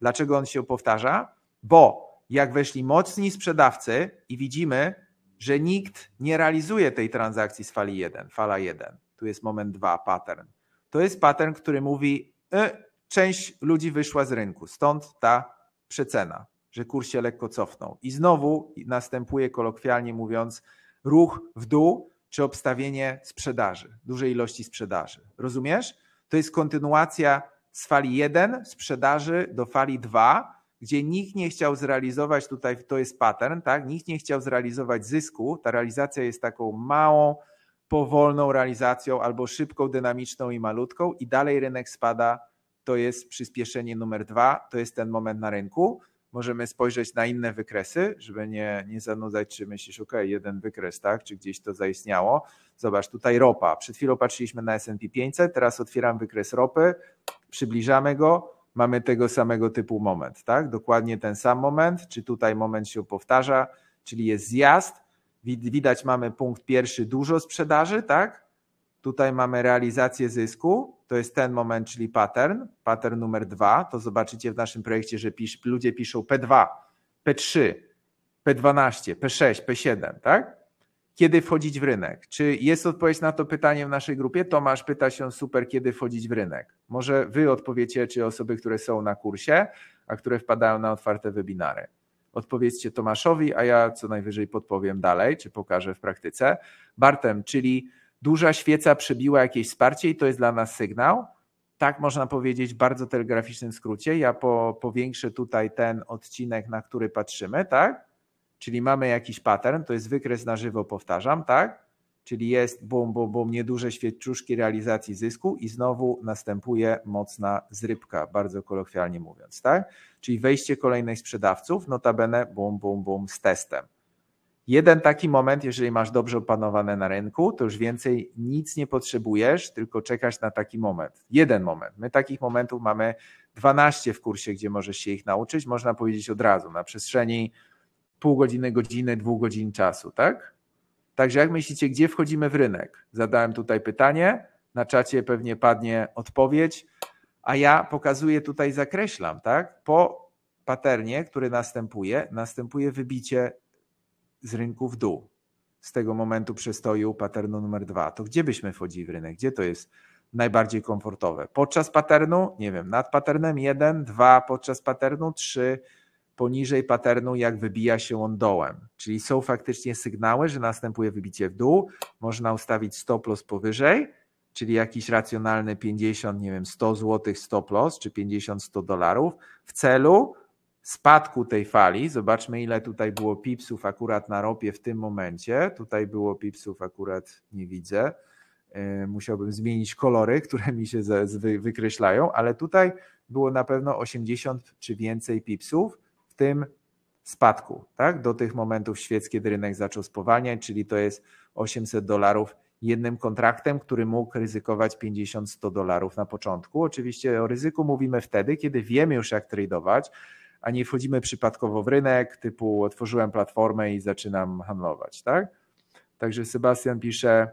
Dlaczego on się powtarza? Bo jak weszli mocni sprzedawcy i widzimy, że nikt nie realizuje tej transakcji z fali 1, fala 1. Tu jest moment 2, pattern. To jest pattern, który mówi, e, część ludzi wyszła z rynku. Stąd ta przecena, że kurs się lekko cofnął. I znowu następuje kolokwialnie mówiąc ruch w dół czy obstawienie sprzedaży, dużej ilości sprzedaży. Rozumiesz? To jest kontynuacja z fali 1 sprzedaży do fali 2, gdzie nikt nie chciał zrealizować, tutaj to jest pattern, tak? Nikt nie chciał zrealizować zysku. Ta realizacja jest taką małą, powolną realizacją albo szybką, dynamiczną i malutką, i dalej rynek spada to jest przyspieszenie numer dwa, to jest ten moment na rynku. Możemy spojrzeć na inne wykresy, żeby nie, nie zanudzać, czy myślisz, OK, jeden wykres, tak, czy gdzieś to zaistniało. Zobacz, tutaj ropa. Przed chwilą patrzyliśmy na SP 500, teraz otwieram wykres ropy, przybliżamy go, mamy tego samego typu moment, tak? Dokładnie ten sam moment, czy tutaj moment się powtarza, czyli jest zjazd, widać mamy punkt pierwszy dużo sprzedaży, tak? Tutaj mamy realizację zysku, to jest ten moment, czyli pattern, pattern numer dwa. To zobaczycie w naszym projekcie, że pisz, ludzie piszą P2, P3, P12, P6, P7, tak? Kiedy wchodzić w rynek? Czy jest odpowiedź na to pytanie w naszej grupie? Tomasz pyta się super, kiedy wchodzić w rynek. Może wy odpowiecie, czy osoby, które są na kursie, a które wpadają na otwarte webinary. Odpowiedzcie Tomaszowi, a ja co najwyżej podpowiem dalej, czy pokażę w praktyce. Bartem, czyli duża świeca przebiła jakieś wsparcie i to jest dla nas sygnał. Tak można powiedzieć w bardzo telegraficznym skrócie. Ja po, powiększę tutaj ten odcinek, na który patrzymy, tak? Czyli mamy jakiś pattern, to jest wykres na żywo, powtarzam, tak? Czyli jest bum, bum, bum, nieduże świeczuszki realizacji zysku i znowu następuje mocna zrybka, bardzo kolokwialnie mówiąc, tak? Czyli wejście kolejnych sprzedawców, notabene bum, bum, bum z testem. Jeden taki moment, jeżeli masz dobrze opanowane na rynku, to już więcej nic nie potrzebujesz, tylko czekasz na taki moment. Jeden moment. My takich momentów mamy 12 w kursie, gdzie możesz się ich nauczyć, można powiedzieć od razu, na przestrzeni pół godziny, godziny, dwóch godzin czasu, tak? Także jak myślicie, gdzie wchodzimy w rynek? Zadałem tutaj pytanie, na czacie pewnie padnie odpowiedź, a ja pokazuję tutaj, zakreślam, tak? Po paternie, który następuje, następuje wybicie z rynku w dół z tego momentu przestoju paternu numer dwa, to gdzie byśmy wchodzili w rynek? Gdzie to jest najbardziej komfortowe? Podczas paternu? Nie wiem, nad paternem jeden, dwa podczas paternu trzy poniżej paternu, jak wybija się on dołem. Czyli są faktycznie sygnały, że następuje wybicie w dół, można ustawić stop loss powyżej, czyli jakiś racjonalny 50, nie wiem, 100 zł stop loss, czy 50-100 dolarów w celu spadku tej fali, zobaczmy ile tutaj było pipsów akurat na ropie w tym momencie. Tutaj było pipsów akurat nie widzę. E, musiałbym zmienić kolory, które mi się wykreślają, ale tutaj było na pewno 80 czy więcej pipsów w tym spadku, tak? Do tych momentów świec, kiedy rynek zaczął spowalniać, czyli to jest 800 dolarów jednym kontraktem, który mógł ryzykować 50-100 dolarów na początku. Oczywiście o ryzyku mówimy wtedy, kiedy wiemy już jak tradować, a nie wchodzimy przypadkowo w rynek, typu otworzyłem platformę i zaczynam handlować, tak? Także Sebastian pisze,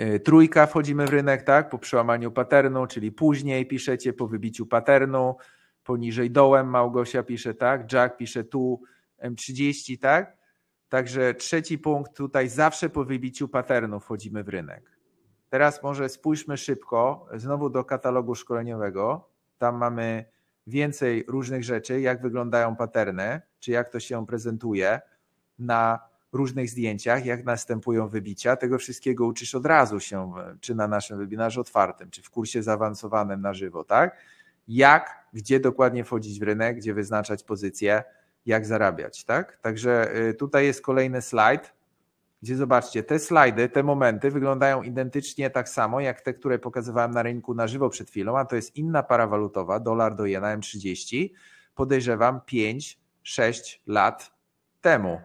y, trójka wchodzimy w rynek, tak? Po przełamaniu paternu, czyli później piszecie po wybiciu paternu, poniżej dołem Małgosia pisze, tak? Jack pisze tu M30, tak? Także trzeci punkt tutaj zawsze po wybiciu paternu wchodzimy w rynek. Teraz może spójrzmy szybko znowu do katalogu szkoleniowego. Tam mamy więcej różnych rzeczy, jak wyglądają paterny, czy jak to się prezentuje na różnych zdjęciach, jak następują wybicia. Tego wszystkiego uczysz od razu się, czy na naszym webinarze otwartym, czy w kursie zaawansowanym na żywo, tak? Jak, gdzie dokładnie wchodzić w rynek, gdzie wyznaczać pozycję, jak zarabiać, tak? Także y, tutaj jest kolejny slajd gdzie zobaczcie, te slajdy, te momenty wyglądają identycznie tak samo jak te, które pokazywałem na rynku na żywo przed chwilą, a to jest inna para walutowa, dolar do jena M30, podejrzewam 5-6 lat temu,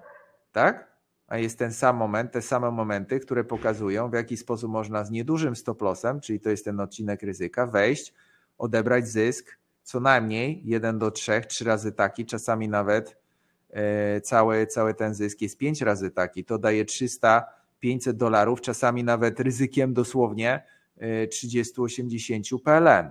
tak? A jest ten sam moment, te same momenty, które pokazują, w jaki sposób można z niedużym stop lossem, czyli to jest ten odcinek ryzyka, wejść, odebrać zysk co najmniej 1 do 3, 3 razy taki, czasami nawet cały, e, cały ten zysk jest 5 razy taki, to daje 300, 500 dolarów, czasami nawet ryzykiem dosłownie 30-80 e, PLN.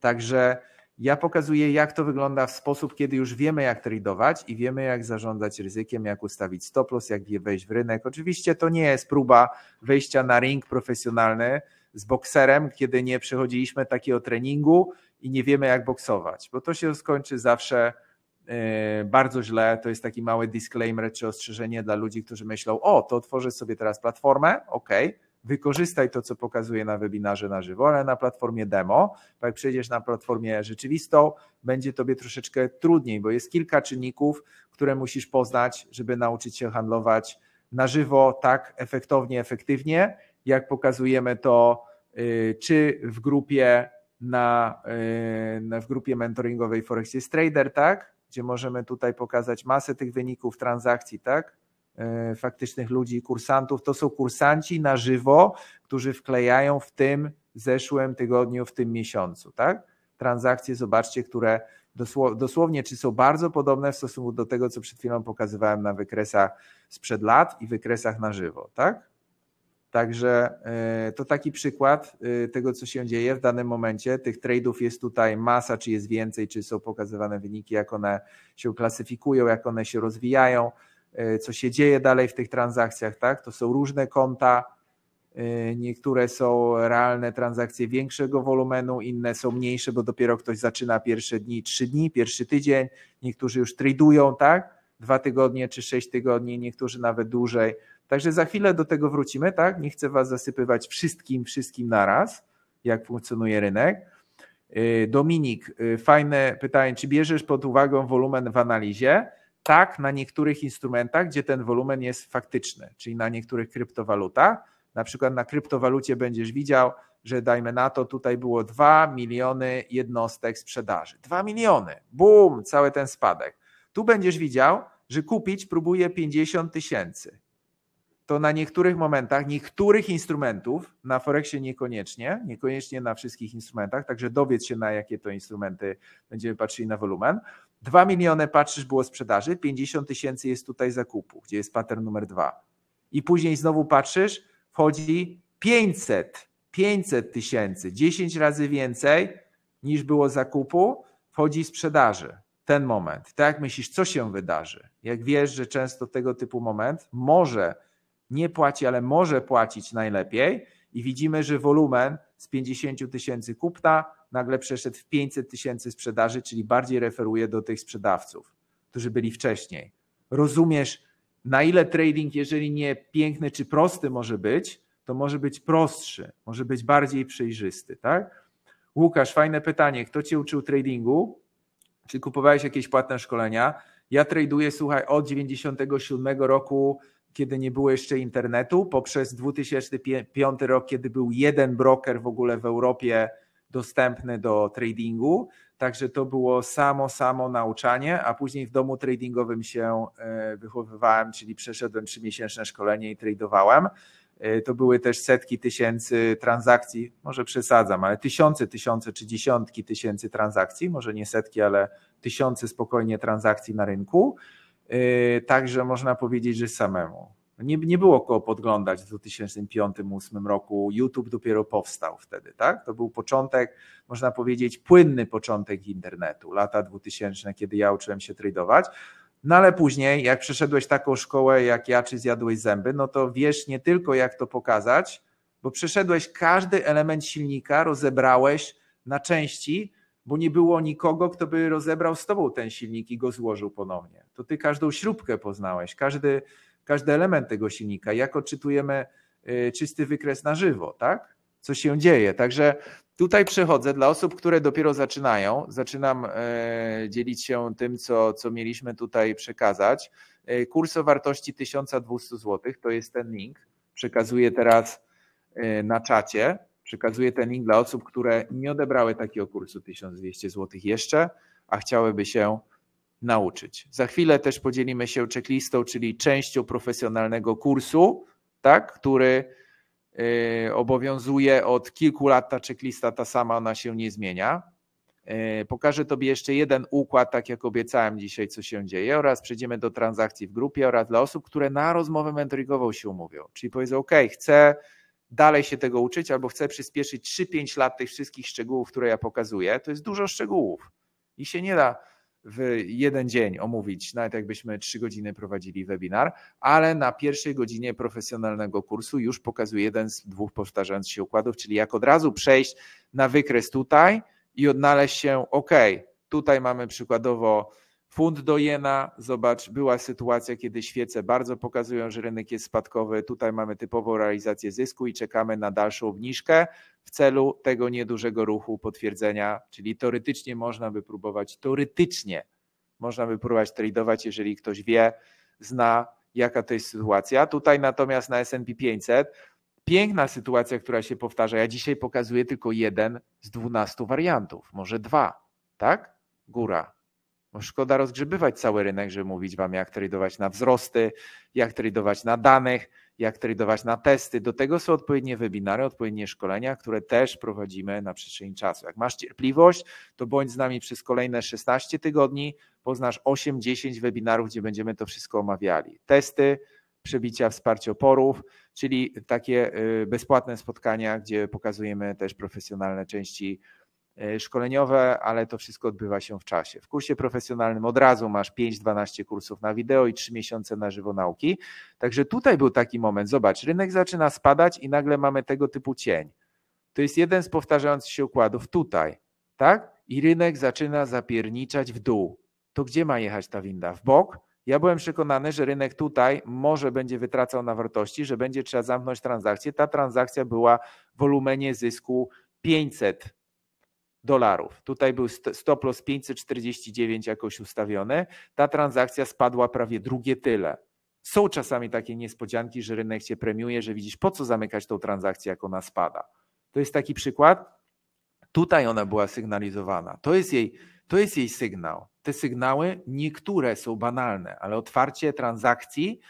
Także ja pokazuję, jak to wygląda w sposób, kiedy już wiemy, jak tradować i wiemy, jak zarządzać ryzykiem, jak ustawić stop loss, jak wejść w rynek. Oczywiście to nie jest próba wejścia na ring profesjonalny z bokserem, kiedy nie przechodziliśmy takiego treningu i nie wiemy, jak boksować, bo to się skończy zawsze Y, bardzo źle. To jest taki mały disclaimer czy ostrzeżenie dla ludzi, którzy myślą: O, to otworzę sobie teraz platformę, ok. Wykorzystaj to, co pokazuję na webinarze na żywo, ale na platformie demo. Jak przejdziesz na platformie rzeczywistą, będzie tobie troszeczkę trudniej, bo jest kilka czynników, które musisz poznać, żeby nauczyć się handlować na żywo tak efektownie, efektywnie, jak pokazujemy to, y, czy w grupie na, y, w grupie mentoringowej Forex jest Trader, tak? gdzie możemy tutaj pokazać masę tych wyników transakcji, tak? E, faktycznych ludzi, kursantów. To są kursanci na żywo, którzy wklejają w tym zeszłym tygodniu, w tym miesiącu, tak? Transakcje, zobaczcie, które dosłownie, czy są bardzo podobne w stosunku do tego, co przed chwilą pokazywałem na wykresach sprzed lat i wykresach na żywo, tak? Także e, to taki przykład e, tego, co się dzieje w danym momencie. Tych tradeów jest tutaj masa, czy jest więcej, czy są pokazywane wyniki, jak one się klasyfikują, jak one się rozwijają, e, co się dzieje dalej w tych transakcjach. Tak? To są różne konta. Niektóre są realne transakcje większego wolumenu, inne są mniejsze, bo dopiero ktoś zaczyna pierwsze dni, trzy dni, pierwszy tydzień. Niektórzy już tradują, tak? Dwa tygodnie czy sześć tygodni, niektórzy nawet dłużej Także za chwilę do tego wrócimy, tak? Nie chcę Was zasypywać wszystkim, wszystkim naraz, jak funkcjonuje rynek. Y, Dominik, y, fajne pytanie, czy bierzesz pod uwagę wolumen w analizie? Tak, na niektórych instrumentach, gdzie ten wolumen jest faktyczny, czyli na niektórych kryptowalutach. Na przykład na kryptowalucie będziesz widział, że dajmy na to, tutaj było 2 miliony jednostek sprzedaży. 2 miliony, bum, cały ten spadek. Tu będziesz widział, że kupić próbuje 50 tysięcy to na niektórych momentach, niektórych instrumentów, na Forexie niekoniecznie, niekoniecznie na wszystkich instrumentach, także dowiedz się na jakie to instrumenty będziemy patrzyli na wolumen. 2 miliony patrzysz było sprzedaży, 50 tysięcy jest tutaj zakupu, gdzie jest pattern numer dwa. I później znowu patrzysz, wchodzi 500, 500 tysięcy, 10 razy więcej niż było zakupu, wchodzi sprzedaży ten moment. Tak jak myślisz, co się wydarzy? Jak wiesz, że często tego typu moment może nie płaci, ale może płacić najlepiej i widzimy, że wolumen z 50 tysięcy kupna nagle przeszedł w 500 tysięcy sprzedaży, czyli bardziej referuje do tych sprzedawców, którzy byli wcześniej. Rozumiesz, na ile trading, jeżeli nie piękny czy prosty może być, to może być prostszy, może być bardziej przejrzysty, tak? Łukasz, fajne pytanie. Kto cię uczył tradingu? Czy kupowałeś jakieś płatne szkolenia? Ja traduję, słuchaj, od 97 roku kiedy nie było jeszcze internetu, poprzez 2005 rok, kiedy był jeden broker w ogóle w Europie dostępny do tradingu. Także to było samo, samo nauczanie, a później w domu tradingowym się e, wychowywałem, czyli przeszedłem trzymiesięczne szkolenie i tradowałem. E, to były też setki tysięcy transakcji, może przesadzam, ale tysiące, tysiące czy dziesiątki tysięcy transakcji, może nie setki, ale tysiące spokojnie transakcji na rynku. Yy, tak, że można powiedzieć, że samemu. Nie, nie było kogo podglądać w 2005-2008 roku. YouTube dopiero powstał wtedy, tak? To był początek, można powiedzieć, płynny początek internetu, lata 2000, kiedy ja uczyłem się tradować. No ale później, jak przeszedłeś taką szkołę jak ja, czy zjadłeś zęby, no to wiesz nie tylko jak to pokazać, bo przeszedłeś każdy element silnika, rozebrałeś na części, bo nie było nikogo, kto by rozebrał z tobą ten silnik i go złożył ponownie. To ty każdą śrubkę poznałeś, każdy, każdy element tego silnika, jak odczytujemy y, czysty wykres na żywo, tak? Co się dzieje. Także tutaj przechodzę dla osób, które dopiero zaczynają. Zaczynam e, dzielić się tym, co, co mieliśmy tutaj przekazać. E, kurs o wartości 1200 zł, to jest ten link. Przekazuję teraz e, na czacie. Przekazuję ten link dla osób, które nie odebrały takiego kursu 1200 zł jeszcze, a chciałyby się nauczyć. Za chwilę też podzielimy się checklistą, czyli częścią profesjonalnego kursu, tak, który y, obowiązuje od kilku lat. Ta checklista ta sama, ona się nie zmienia. Y, pokażę Tobie jeszcze jeden układ, tak jak obiecałem dzisiaj, co się dzieje, oraz przejdziemy do transakcji w grupie oraz dla osób, które na rozmowę mentoringową się umówią. Czyli powiedzą, OK, chcę dalej się tego uczyć, albo chcę przyspieszyć 3-5 lat tych wszystkich szczegółów, które ja pokazuję, to jest dużo szczegółów i się nie da w jeden dzień omówić, nawet jakbyśmy trzy godziny prowadzili webinar, ale na pierwszej godzinie profesjonalnego kursu już pokazuję jeden z dwóch powtarzających się układów, czyli jak od razu przejść na wykres tutaj i odnaleźć się, ok, tutaj mamy przykładowo Punt do jena, zobacz, była sytuacja, kiedy świece bardzo pokazują, że rynek jest spadkowy. Tutaj mamy typową realizację zysku i czekamy na dalszą obniżkę w celu tego niedużego ruchu potwierdzenia, czyli teoretycznie można by próbować, teoretycznie można by próbować tradować, jeżeli ktoś wie, zna jaka to jest sytuacja. Tutaj natomiast na S&P 500 piękna sytuacja, która się powtarza. Ja dzisiaj pokazuję tylko jeden z 12 wariantów, może dwa, tak? Góra, bo no, szkoda rozgrzebywać cały rynek, żeby mówić wam, jak tradować na wzrosty, jak tradować na danych, jak tradować na testy. Do tego są odpowiednie webinary, odpowiednie szkolenia, które też prowadzimy na przestrzeni czasu. Jak masz cierpliwość, to bądź z nami przez kolejne 16 tygodni, poznasz 8-10 webinarów, gdzie będziemy to wszystko omawiali. Testy, przebicia, wsparcie oporów, czyli takie y, bezpłatne spotkania, gdzie pokazujemy też profesjonalne części E, szkoleniowe, ale to wszystko odbywa się w czasie. W kursie profesjonalnym od razu masz 5-12 kursów na wideo i 3 miesiące na żywo nauki. Także tutaj był taki moment, zobacz, rynek zaczyna spadać i nagle mamy tego typu cień. To jest jeden z powtarzających się układów tutaj, tak? I rynek zaczyna zapierniczać w dół. To gdzie ma jechać ta winda? W bok? Ja byłem przekonany, że rynek tutaj może będzie wytracał na wartości, że będzie trzeba zamknąć transakcję. Ta transakcja była w wolumenie zysku 500 dolarów. Tutaj był stop loss 549 jakoś ustawiony. Ta transakcja spadła prawie drugie tyle. Są czasami takie niespodzianki, że rynek cię premiuje, że widzisz po co zamykać tą transakcję, jak ona spada. To jest taki przykład. Tutaj ona była sygnalizowana. To jest jej, to jest jej sygnał. Te sygnały, niektóre są banalne, ale otwarcie transakcji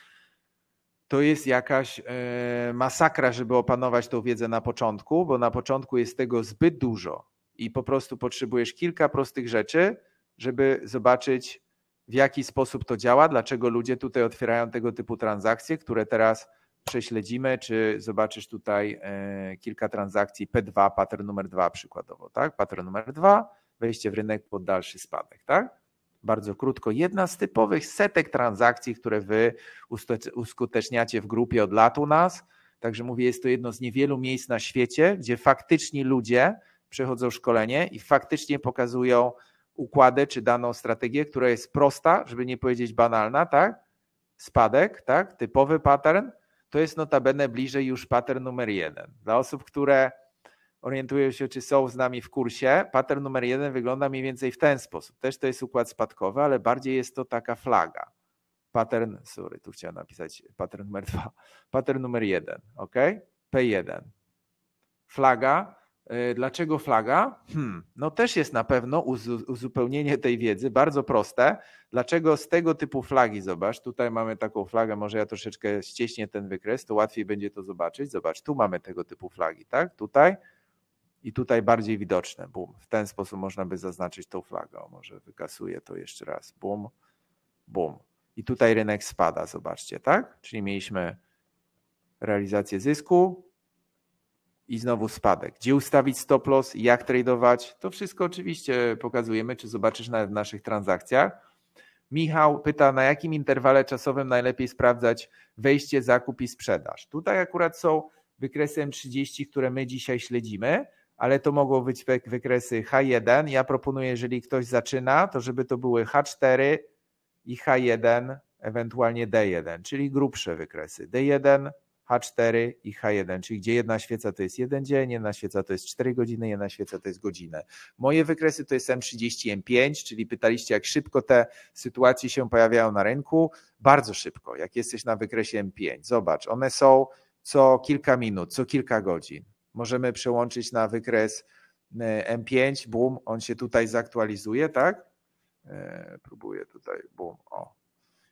to jest jakaś e, masakra, żeby opanować tą wiedzę na początku, bo na początku jest tego zbyt dużo i po prostu potrzebujesz kilka prostych rzeczy, żeby zobaczyć, w jaki sposób to działa, dlaczego ludzie tutaj otwierają tego typu transakcje, które teraz prześledzimy, czy zobaczysz tutaj e, kilka transakcji P2, pattern numer 2 przykładowo, tak? Pattern numer 2, wejście w rynek pod dalszy spadek, tak? Bardzo krótko, jedna z typowych setek transakcji, które wy uskuteczniacie w grupie od lat u nas. Także mówię, jest to jedno z niewielu miejsc na świecie, gdzie faktycznie ludzie przechodzą szkolenie i faktycznie pokazują układę czy daną strategię, która jest prosta, żeby nie powiedzieć banalna, tak? Spadek, tak? Typowy pattern, to jest notabene bliżej już pattern numer jeden. Dla osób, które orientują się, czy są z nami w kursie, pattern numer jeden wygląda mniej więcej w ten sposób. Też to jest układ spadkowy, ale bardziej jest to taka flaga. Pattern, sorry, tu chciałem napisać pattern numer dwa. Pattern numer jeden, ok? P1. Flaga, E, dlaczego flaga? Hmm, no też jest na pewno uzupełnienie tej wiedzy, bardzo proste. Dlaczego z tego typu flagi, zobacz, tutaj mamy taką flagę, może ja troszeczkę ścieśnię ten wykres, to łatwiej będzie to zobaczyć. Zobacz, tu mamy tego typu flagi, tak? Tutaj i tutaj bardziej widoczne, bum. W ten sposób można by zaznaczyć tą flagę. O, może wykasuję to jeszcze raz, bum, bum. I tutaj rynek spada, zobaczcie, tak? Czyli mieliśmy realizację zysku, i znowu spadek. Gdzie ustawić stop loss, jak tradować, to wszystko oczywiście pokazujemy, czy zobaczysz nawet w naszych transakcjach. Michał pyta, na jakim interwale czasowym najlepiej sprawdzać wejście, zakup i sprzedaż. Tutaj akurat są wykresy M30, które my dzisiaj śledzimy, ale to mogą być wykresy H1. Ja proponuję, jeżeli ktoś zaczyna, to żeby to były H4 i H1, ewentualnie D1, czyli grubsze wykresy. D1, H4 i H1, czyli gdzie jedna świeca to jest jeden dzień, jedna świeca to jest 4 godziny, jedna świeca to jest godzinę. Moje wykresy to jest M30, M5, czyli pytaliście, jak szybko te sytuacje się pojawiają na rynku. Bardzo szybko, jak jesteś na wykresie M5. Zobacz, one są co kilka minut, co kilka godzin. Możemy przełączyć na wykres e, M5, boom, on się tutaj zaktualizuje, tak? E, próbuję tutaj, boom, o,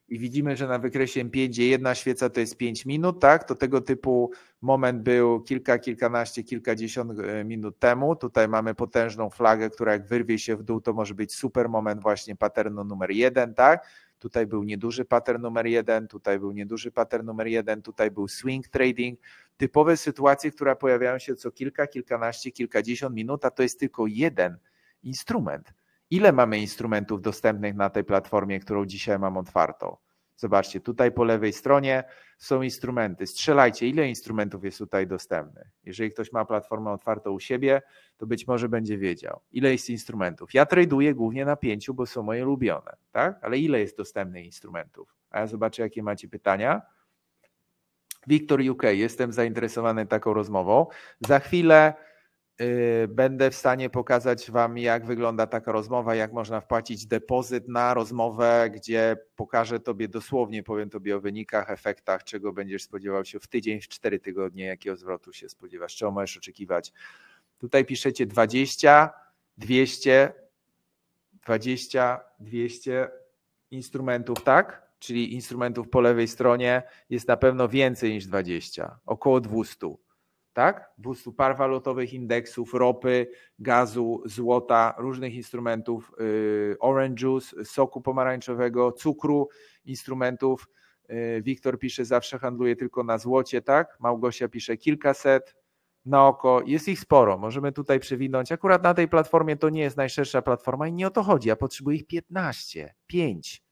i widzimy, że na wykresie 5, gdzie jedna świeca to jest 5 minut, tak? To tego typu moment był kilka, kilkanaście, kilkadziesiąt e, minut temu. Tutaj mamy potężną flagę, która jak wyrwie się w dół, to może być super moment właśnie paternu numer 1, tak? Tutaj był nieduży pattern numer 1, tutaj był nieduży pattern numer 1, tutaj był swing trading. Typowe sytuacje, które pojawiają się co kilka, kilkanaście, kilkadziesiąt minut, a to jest tylko jeden instrument ile mamy instrumentów dostępnych na tej platformie, którą dzisiaj mam otwartą. Zobaczcie, tutaj po lewej stronie są instrumenty. Strzelajcie, ile instrumentów jest tutaj dostępnych. Jeżeli ktoś ma platformę otwartą u siebie, to być może będzie wiedział, ile jest instrumentów. Ja traduję głównie na pięciu, bo są moje ulubione, tak? Ale ile jest dostępnych instrumentów? A ja zobaczę, jakie macie pytania. Wiktor UK, jestem zainteresowany taką rozmową. Za chwilę Y, będę w stanie pokazać Wam, jak wygląda taka rozmowa, jak można wpłacić depozyt na rozmowę, gdzie pokażę Tobie dosłownie, powiem Tobie o wynikach, efektach, czego będziesz spodziewał się w tydzień, w cztery tygodnie, jakiego zwrotu się spodziewasz, czego możesz oczekiwać. Tutaj piszecie 20, 200, 20, 200 instrumentów, tak? Czyli instrumentów po lewej stronie jest na pewno więcej niż 20, około 200 tak? Boostu par walutowych, indeksów, ropy, gazu, złota, różnych instrumentów, y, orange juice, soku pomarańczowego, cukru, instrumentów. Y, Wiktor pisze, zawsze handluje tylko na złocie, tak? Małgosia pisze kilkaset na oko. Jest ich sporo, możemy tutaj przewinąć. Akurat na tej platformie to nie jest najszersza platforma i nie o to chodzi. Ja potrzebuję ich 15, 5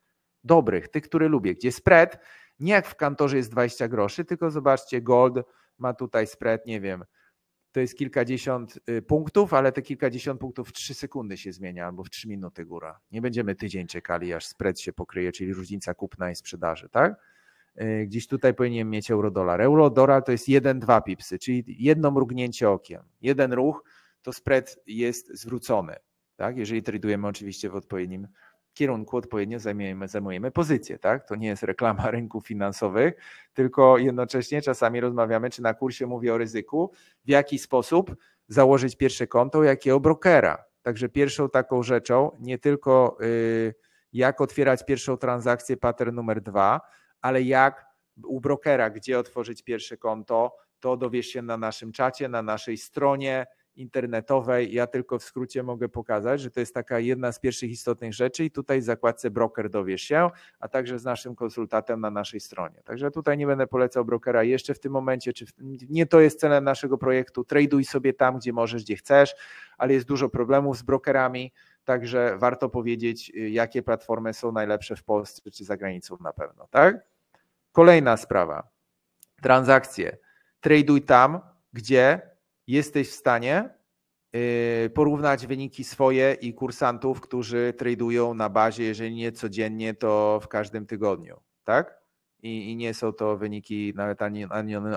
dobrych, tych, które lubię, gdzie spread nie jak w kantorze jest 20 groszy, tylko zobaczcie gold, ma tutaj spread, nie wiem, to jest kilkadziesiąt y, punktów, ale te kilkadziesiąt punktów w 3 sekundy się zmienia albo w 3 minuty góra. Nie będziemy tydzień czekali, aż spread się pokryje, czyli różnica kupna i sprzedaży, tak? Y, gdzieś tutaj powinien mieć eurodolar. Eurodolar to jest 1-2 pipsy, czyli jedno mrugnięcie okiem. Jeden ruch to spread jest zwrócony, tak? Jeżeli tradujemy oczywiście w odpowiednim kierunku odpowiednio zajmujemy, zajmujemy pozycję. Tak? To nie jest reklama rynków finansowych, tylko jednocześnie czasami rozmawiamy, czy na kursie mówię o ryzyku, w jaki sposób założyć pierwsze konto, jakiego brokera. Także pierwszą taką rzeczą, nie tylko y, jak otwierać pierwszą transakcję, pattern numer dwa, ale jak u brokera, gdzie otworzyć pierwsze konto, to dowiesz się na naszym czacie, na naszej stronie internetowej. Ja tylko w skrócie mogę pokazać, że to jest taka jedna z pierwszych istotnych rzeczy i tutaj w zakładce broker dowiesz się, a także z naszym konsultantem na naszej stronie. Także tutaj nie będę polecał brokera jeszcze w tym momencie, czy w, nie to jest celem naszego projektu. Traduj sobie tam, gdzie możesz, gdzie chcesz, ale jest dużo problemów z brokerami. Także warto powiedzieć, y, jakie platformy są najlepsze w Polsce czy za granicą na pewno, tak? Kolejna sprawa. Transakcje. Traduj tam, gdzie jesteś w stanie y, porównać wyniki swoje i kursantów, którzy tradują na bazie, jeżeli nie codziennie, to w każdym tygodniu, tak? I, i nie są to wyniki nawet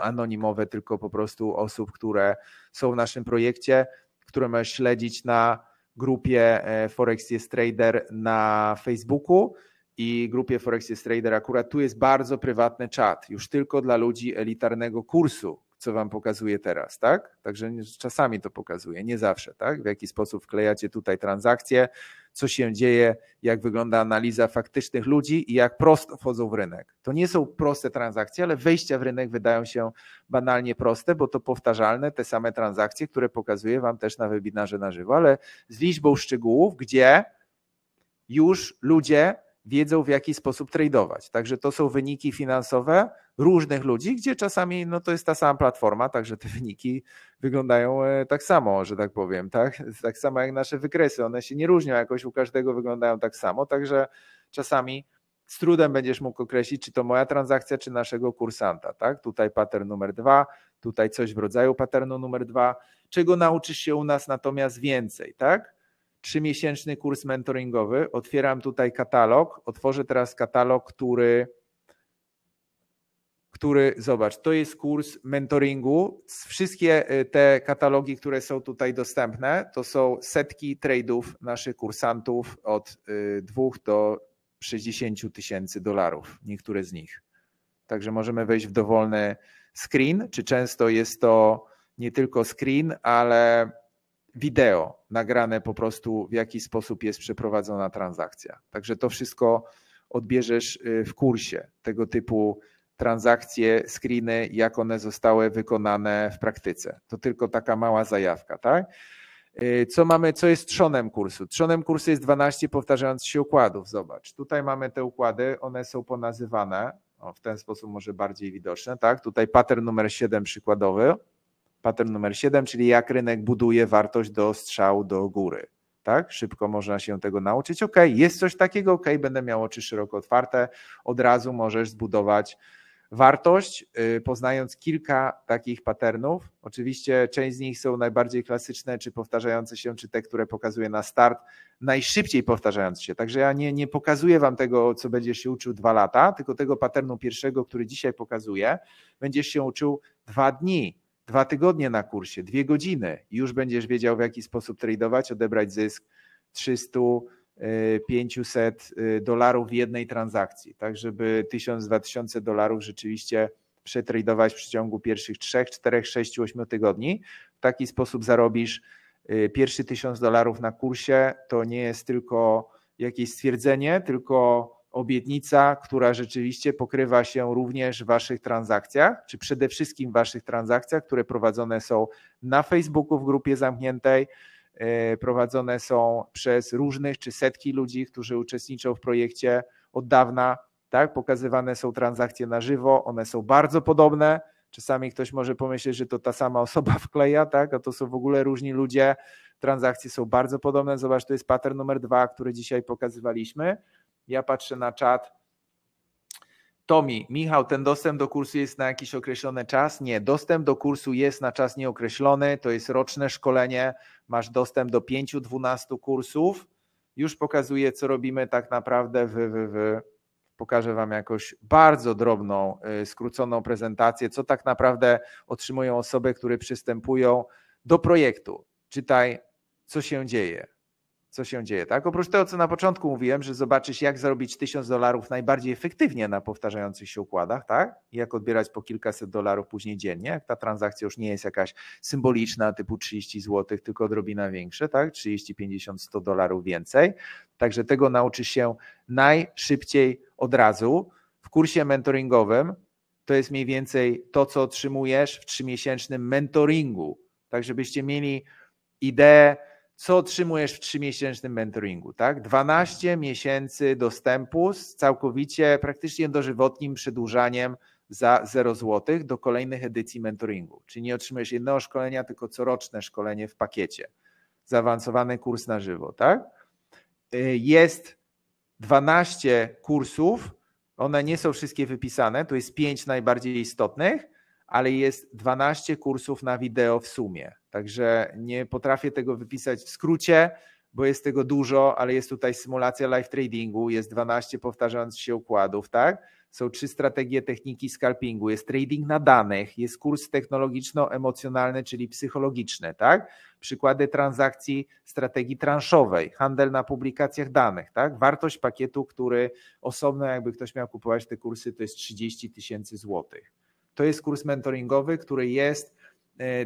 anonimowe, tylko po prostu osób, które są w naszym projekcie, które możesz śledzić na grupie e, Forex jest Trader na Facebooku i grupie Forex jest Trader. Akurat tu jest bardzo prywatny czat, już tylko dla ludzi elitarnego kursu, co wam pokazuje teraz, tak? Także czasami to pokazuje, nie zawsze, tak? W jaki sposób wklejacie tutaj transakcje, co się dzieje, jak wygląda analiza faktycznych ludzi i jak prosto wchodzą w rynek. To nie są proste transakcje, ale wejścia w rynek wydają się banalnie proste, bo to powtarzalne, te same transakcje, które pokazuję wam też na webinarze na żywo, ale z liczbą szczegółów, gdzie już ludzie wiedzą w jaki sposób tradeować. Także to są wyniki finansowe różnych ludzi, gdzie czasami no, to jest ta sama platforma, także te wyniki wyglądają e, tak samo, że tak powiem, tak? Tak samo jak nasze wykresy, one się nie różnią jakoś, u każdego wyglądają tak samo, także czasami z trudem będziesz mógł określić, czy to moja transakcja, czy naszego kursanta, tak? Tutaj pattern numer dwa, tutaj coś w rodzaju patternu numer dwa, czego nauczysz się u nas natomiast więcej, tak? trzymiesięczny kurs mentoringowy. Otwieram tutaj katalog. Otworzę teraz katalog, który, który, zobacz, to jest kurs mentoringu. Wszystkie y, te katalogi, które są tutaj dostępne, to są setki trade'ów naszych kursantów od 2 y, do 60 tysięcy dolarów, niektóre z nich. Także możemy wejść w dowolny screen, czy często jest to nie tylko screen, ale wideo nagrane po prostu, w jaki sposób jest przeprowadzona transakcja. Także to wszystko odbierzesz y, w kursie tego typu transakcje, screeny, jak one zostały wykonane w praktyce. To tylko taka mała zajawka, tak? Y, co mamy, co jest trzonem kursu? Trzonem kursu jest 12 powtarzających się układów. Zobacz, tutaj mamy te układy, one są ponazywane, o, w ten sposób może bardziej widoczne, tak? Tutaj pattern numer 7 przykładowy, Pattern numer 7, czyli jak rynek buduje wartość do strzału do góry. Tak? Szybko można się tego nauczyć. Ok, jest coś takiego, ok, będę miał oczy szeroko otwarte. Od razu możesz zbudować wartość, y, poznając kilka takich patternów. Oczywiście część z nich są najbardziej klasyczne, czy powtarzające się, czy te, które pokazuję na start, najszybciej powtarzające się. Także ja nie, nie pokazuję Wam tego, co będziesz się uczył dwa lata, tylko tego patternu pierwszego, który dzisiaj pokazuję, będziesz się uczył dwa dni dwa tygodnie na kursie, dwie godziny i już będziesz wiedział, w jaki sposób tradować, odebrać zysk 300, 500 e, e, dolarów w jednej transakcji, tak żeby 1000-2000 dolarów rzeczywiście przetradować w przeciągu pierwszych 3, 4, 6, 8 tygodni. W taki sposób zarobisz e, pierwszy 1000 dolarów na kursie. To nie jest tylko jakieś stwierdzenie, tylko obietnica, która rzeczywiście pokrywa się również w Waszych transakcjach, czy przede wszystkim w Waszych transakcjach, które prowadzone są na Facebooku w grupie zamkniętej, e, prowadzone są przez różnych czy setki ludzi, którzy uczestniczą w projekcie od dawna. Tak, pokazywane są transakcje na żywo, one są bardzo podobne. Czasami ktoś może pomyśleć, że to ta sama osoba wkleja, tak, a to są w ogóle różni ludzie. Transakcje są bardzo podobne. Zobacz, to jest pattern numer dwa, który dzisiaj pokazywaliśmy. Ja patrzę na czat. Tomi, Michał, ten dostęp do kursu jest na jakiś określony czas? Nie, dostęp do kursu jest na czas nieokreślony, to jest roczne szkolenie, masz dostęp do 5-12 kursów. Już pokazuję, co robimy tak naprawdę. Pokażę Wam jakoś bardzo drobną, y, skróconą prezentację, co tak naprawdę otrzymują osoby, które przystępują do projektu. Czytaj, co się dzieje co się dzieje. Tak? Oprócz tego, co na początku mówiłem, że zobaczysz, jak zarobić tysiąc dolarów najbardziej efektywnie na powtarzających się układach, tak? jak odbierać po kilkaset dolarów później dziennie, ta transakcja już nie jest jakaś symboliczna, typu 30 zł, tylko odrobina większe, tak? 30, 50, 100 dolarów więcej. Także tego nauczysz się najszybciej od razu. W kursie mentoringowym to jest mniej więcej to, co otrzymujesz w trzymiesięcznym mentoringu. Tak, żebyście mieli ideę, co otrzymujesz w 3-miesięcznym mentoringu, tak? 12 miesięcy dostępu z całkowicie, praktycznie dożywotnim przedłużaniem za 0 zł do kolejnych edycji mentoringu. Czyli nie otrzymujesz jednego szkolenia, tylko coroczne szkolenie w pakiecie. Zaawansowany kurs na żywo, tak? Y, jest 12 kursów, one nie są wszystkie wypisane, to jest 5 najbardziej istotnych ale jest 12 kursów na wideo w sumie. Także nie potrafię tego wypisać w skrócie, bo jest tego dużo, ale jest tutaj symulacja live tradingu, jest 12 powtarzających się układów, tak? Są trzy strategie techniki scalpingu, jest trading na danych, jest kurs technologiczno-emocjonalny, czyli psychologiczny, tak? Przykłady transakcji strategii transzowej, handel na publikacjach danych, tak? Wartość pakietu, który osobno jakby ktoś miał kupować te kursy, to jest 30 tysięcy złotych. To jest kurs mentoringowy, który jest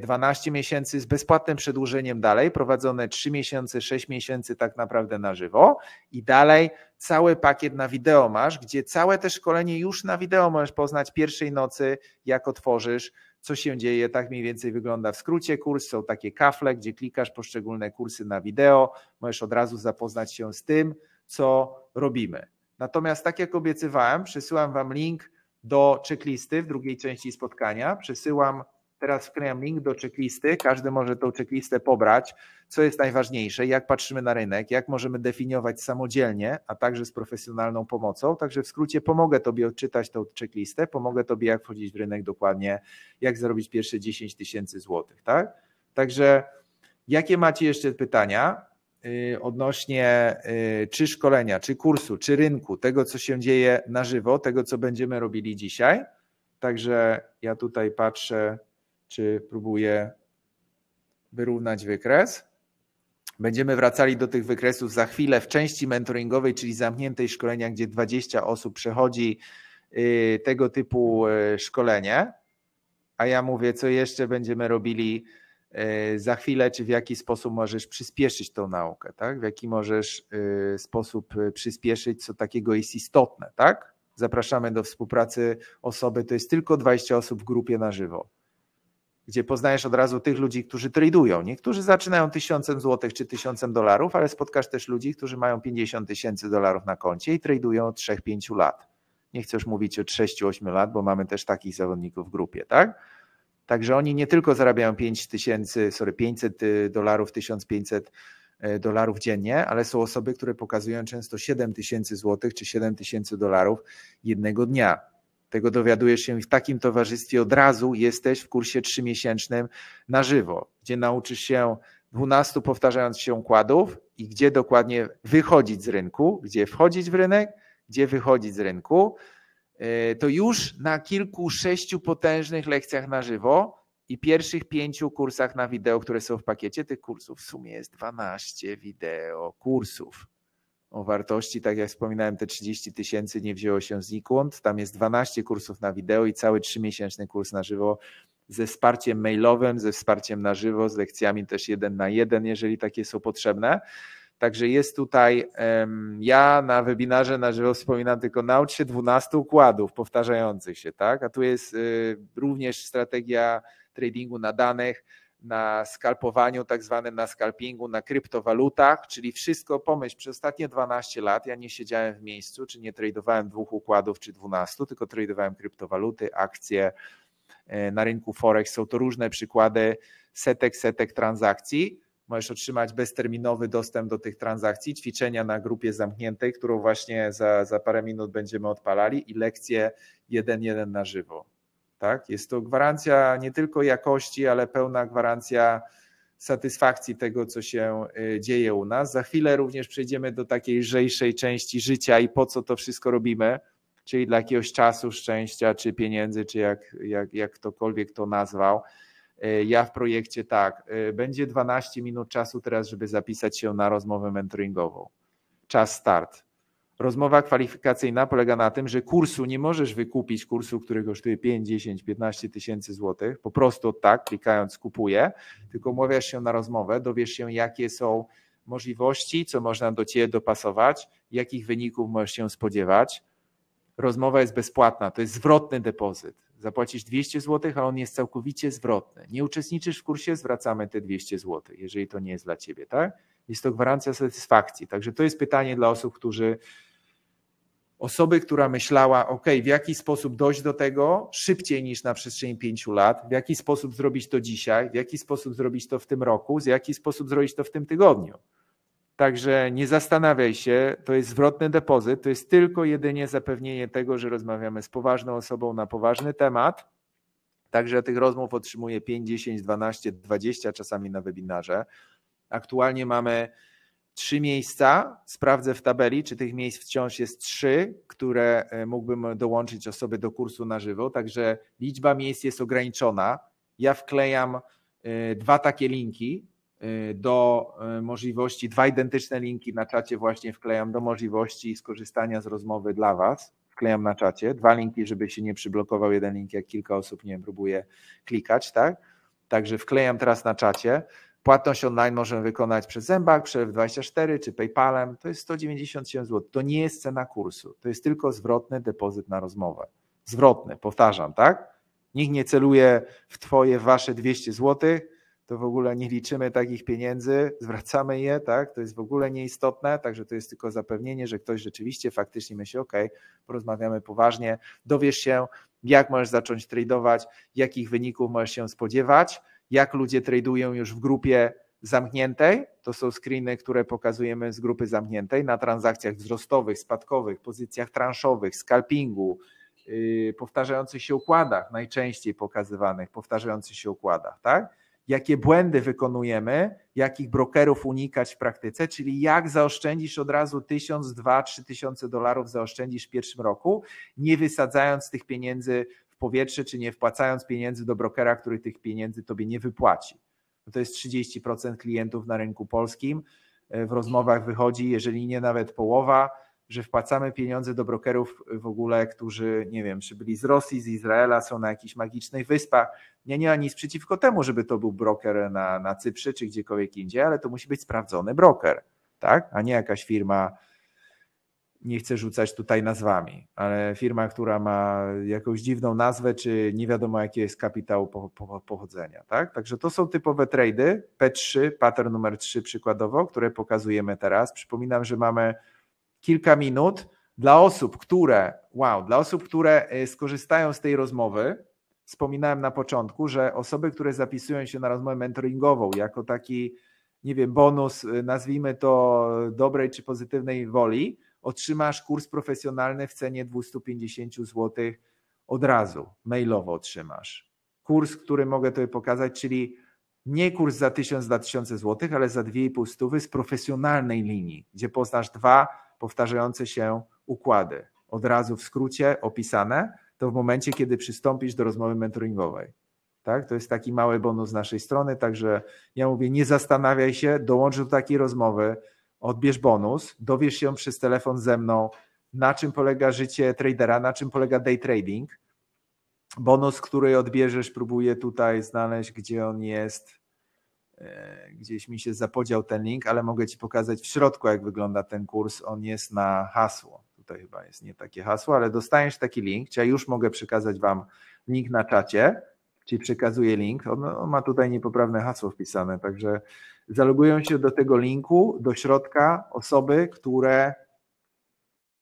12 e, miesięcy z bezpłatnym przedłużeniem dalej, prowadzone 3 miesiące, 6 miesięcy tak naprawdę na żywo i dalej cały pakiet na wideo masz, gdzie całe te szkolenie już na wideo możesz poznać pierwszej nocy, jak otworzysz, co się dzieje, tak mniej więcej wygląda w skrócie kurs, są takie kafle, gdzie klikasz poszczególne kursy na wideo, możesz od razu zapoznać się z tym, co robimy. Natomiast tak jak obiecywałem, przesyłam Wam link do checklisty w drugiej części spotkania. Przesyłam teraz wklejam link do checklisty, każdy może tą checklistę pobrać, co jest najważniejsze, jak patrzymy na rynek, jak możemy definiować samodzielnie, a także z profesjonalną pomocą. Także w skrócie pomogę Tobie odczytać tą checklistę, pomogę Tobie jak wchodzić w rynek dokładnie, jak zarobić pierwsze 10 tysięcy złotych, tak? Także jakie macie jeszcze pytania? Y, odnośnie y, czy szkolenia, czy kursu, czy rynku, tego co się dzieje na żywo, tego co będziemy robili dzisiaj. Także ja tutaj patrzę, czy próbuję wyrównać wykres. Będziemy wracali do tych wykresów za chwilę w części mentoringowej, czyli zamkniętej szkolenia, gdzie 20 osób przechodzi y, tego typu szkolenie. A ja mówię, co jeszcze będziemy robili E, za chwilę, czy w jaki sposób możesz przyspieszyć tą naukę, tak? W jaki możesz e, sposób e, przyspieszyć, co takiego jest istotne, tak? Zapraszamy do współpracy osoby, to jest tylko 20 osób w grupie na żywo, gdzie poznajesz od razu tych ludzi, którzy tradują. Niektórzy zaczynają tysiącem złotych czy tysiącem dolarów, ale spotkasz też ludzi, którzy mają 50 tysięcy dolarów na koncie i tradują od 3-5 lat. Nie chcę już mówić od 6-8 lat, bo mamy też takich zawodników w grupie, tak? Także oni nie tylko zarabiają 5 tysięcy, sorry, 500 y, dolarów, 1500 y, dolarów dziennie, ale są osoby, które pokazują często 7000 złotych czy 7000 dolarów jednego dnia. Tego dowiadujesz się i w takim towarzystwie od razu jesteś w kursie trzymiesięcznym na żywo, gdzie nauczysz się 12 powtarzając się układów i gdzie dokładnie wychodzić z rynku, gdzie wchodzić w rynek, gdzie wychodzić z rynku, E, to już na kilku, sześciu potężnych lekcjach na żywo i pierwszych pięciu kursach na wideo, które są w pakiecie, tych kursów w sumie jest 12 wideo kursów o wartości, tak jak wspominałem, te 30 tysięcy nie wzięło się znikąd. Tam jest 12 kursów na wideo i cały 3-miesięczny kurs na żywo ze wsparciem mailowym, ze wsparciem na żywo, z lekcjami też jeden na jeden, jeżeli takie są potrzebne. Także jest tutaj, ja na webinarze na żywo wspominam tylko naucz się 12 układów powtarzających się, tak? A tu jest y, również strategia tradingu na danych, na skalpowaniu, tak zwanym na skalpingu, na kryptowalutach, czyli wszystko, pomyśl, przez ostatnie 12 lat ja nie siedziałem w miejscu, czy nie tradowałem dwóch układów, czy 12, tylko tradowałem kryptowaluty, akcje, e, na rynku Forex są to różne przykłady setek, setek transakcji, możesz otrzymać bezterminowy dostęp do tych transakcji, ćwiczenia na grupie zamkniętej, którą właśnie za, za parę minut będziemy odpalali i lekcje jeden jeden na żywo. Tak? Jest to gwarancja nie tylko jakości, ale pełna gwarancja satysfakcji tego, co się y, dzieje u nas. Za chwilę również przejdziemy do takiej lżejszej części życia i po co to wszystko robimy, czyli dla jakiegoś czasu, szczęścia, czy pieniędzy, czy jak, jak, jak ktokolwiek to nazwał. E, ja w projekcie tak, e, będzie 12 minut czasu teraz, żeby zapisać się na rozmowę mentoringową. Czas start. Rozmowa kwalifikacyjna polega na tym, że kursu nie możesz wykupić, kursu, który kosztuje 5, 10, 15 tysięcy złotych, po prostu tak, klikając kupuję, tylko umawiasz się na rozmowę, dowiesz się, jakie są możliwości, co można do Ciebie dopasować, jakich wyników możesz się spodziewać. Rozmowa jest bezpłatna, to jest zwrotny depozyt. Zapłacisz 200 zł, a on jest całkowicie zwrotny. Nie uczestniczysz w kursie, zwracamy te 200 zł, jeżeli to nie jest dla ciebie, tak? Jest to gwarancja satysfakcji. Także to jest pytanie dla osób, którzy osoby, która myślała, ok, w jaki sposób dojść do tego szybciej niż na przestrzeni pięciu lat, w jaki sposób zrobić to dzisiaj, w jaki sposób zrobić to w tym roku, w jaki sposób zrobić to w tym tygodniu. Także nie zastanawiaj się, to jest zwrotny depozyt, to jest tylko jedynie zapewnienie tego, że rozmawiamy z poważną osobą na poważny temat. Także tych rozmów otrzymuję 5, 10, 12, 20 czasami na webinarze. Aktualnie mamy trzy miejsca. Sprawdzę w tabeli, czy tych miejsc wciąż jest trzy, które e, mógłbym dołączyć osoby do kursu na żywo. Także liczba miejsc jest ograniczona. Ja wklejam e, dwa takie linki Y, do y, możliwości, dwa identyczne linki na czacie właśnie wklejam do możliwości skorzystania z rozmowy dla Was. Wklejam na czacie dwa linki, żeby się nie przyblokował jeden link, jak kilka osób, nie wiem, próbuje klikać, tak? Także wklejam teraz na czacie. Płatność online możemy wykonać przez przez Przelew 24 czy PayPalem. To jest 197 zł. To nie jest cena kursu. To jest tylko zwrotny depozyt na rozmowę. Zwrotny, powtarzam, tak? Nikt nie celuje w Twoje, w Wasze 200 złotych to w ogóle nie liczymy takich pieniędzy, zwracamy je, tak? To jest w ogóle nieistotne, także to jest tylko zapewnienie, że ktoś rzeczywiście faktycznie myśli, ok, porozmawiamy poważnie, dowiesz się, jak możesz zacząć tradować, jakich wyników możesz się spodziewać, jak ludzie tradują już w grupie zamkniętej, to są screeny, które pokazujemy z grupy zamkniętej na transakcjach wzrostowych, spadkowych, pozycjach transzowych, scalpingu, yy, powtarzających się układach, najczęściej pokazywanych, powtarzających się układach, tak? jakie błędy wykonujemy, jakich brokerów unikać w praktyce, czyli jak zaoszczędzisz od razu 1000, 2, 3000 dolarów zaoszczędzisz w pierwszym roku, nie wysadzając tych pieniędzy w powietrze, czy nie wpłacając pieniędzy do brokera, który tych pieniędzy tobie nie wypłaci. No to jest 30% klientów na rynku polskim. E, w rozmowach wychodzi, jeżeli nie nawet połowa, że wpłacamy pieniądze do brokerów w ogóle, którzy, nie wiem, przybyli z Rosji, z Izraela, są na jakichś magicznych wyspach. Ja nie mam nic przeciwko temu, żeby to był broker na, na Cyprze czy gdziekolwiek indziej, ale to musi być sprawdzony broker, tak? A nie jakaś firma, nie chcę rzucać tutaj nazwami, ale firma, która ma jakąś dziwną nazwę, czy nie wiadomo jaki jest kapitał po, po, pochodzenia. Tak? Także to są typowe trady, P3, pattern numer 3 przykładowo, które pokazujemy teraz. Przypominam, że mamy kilka minut dla osób, które, wow, dla osób, które y, skorzystają z tej rozmowy. Wspominałem na początku, że osoby, które zapisują się na rozmowę mentoringową jako taki, nie wiem, bonus, y, nazwijmy to dobrej czy pozytywnej woli, otrzymasz kurs profesjonalny w cenie 250 zł od razu, mailowo otrzymasz. Kurs, który mogę Tobie pokazać, czyli nie kurs za 1000, 2000 zł, ale za 2,5 stówy z profesjonalnej linii, gdzie poznasz dwa powtarzające się układy, od razu w skrócie opisane, to w momencie, kiedy przystąpisz do rozmowy mentoringowej. Tak? To jest taki mały bonus z naszej strony, także ja mówię, nie zastanawiaj się, dołącz do takiej rozmowy, odbierz bonus, dowiesz się przez telefon ze mną, na czym polega życie tradera, na czym polega day trading. Bonus, który odbierzesz, próbuję tutaj znaleźć, gdzie on jest. E, gdzieś mi się zapodział ten link, ale mogę Ci pokazać w środku, jak wygląda ten kurs. On jest na hasło. Tutaj chyba jest nie takie hasło, ale dostaniesz taki link. Ja już mogę przekazać Wam link na czacie. Ci przekazuję link. On, on ma tutaj niepoprawne hasło wpisane, także zalogują się do tego linku, do środka osoby, które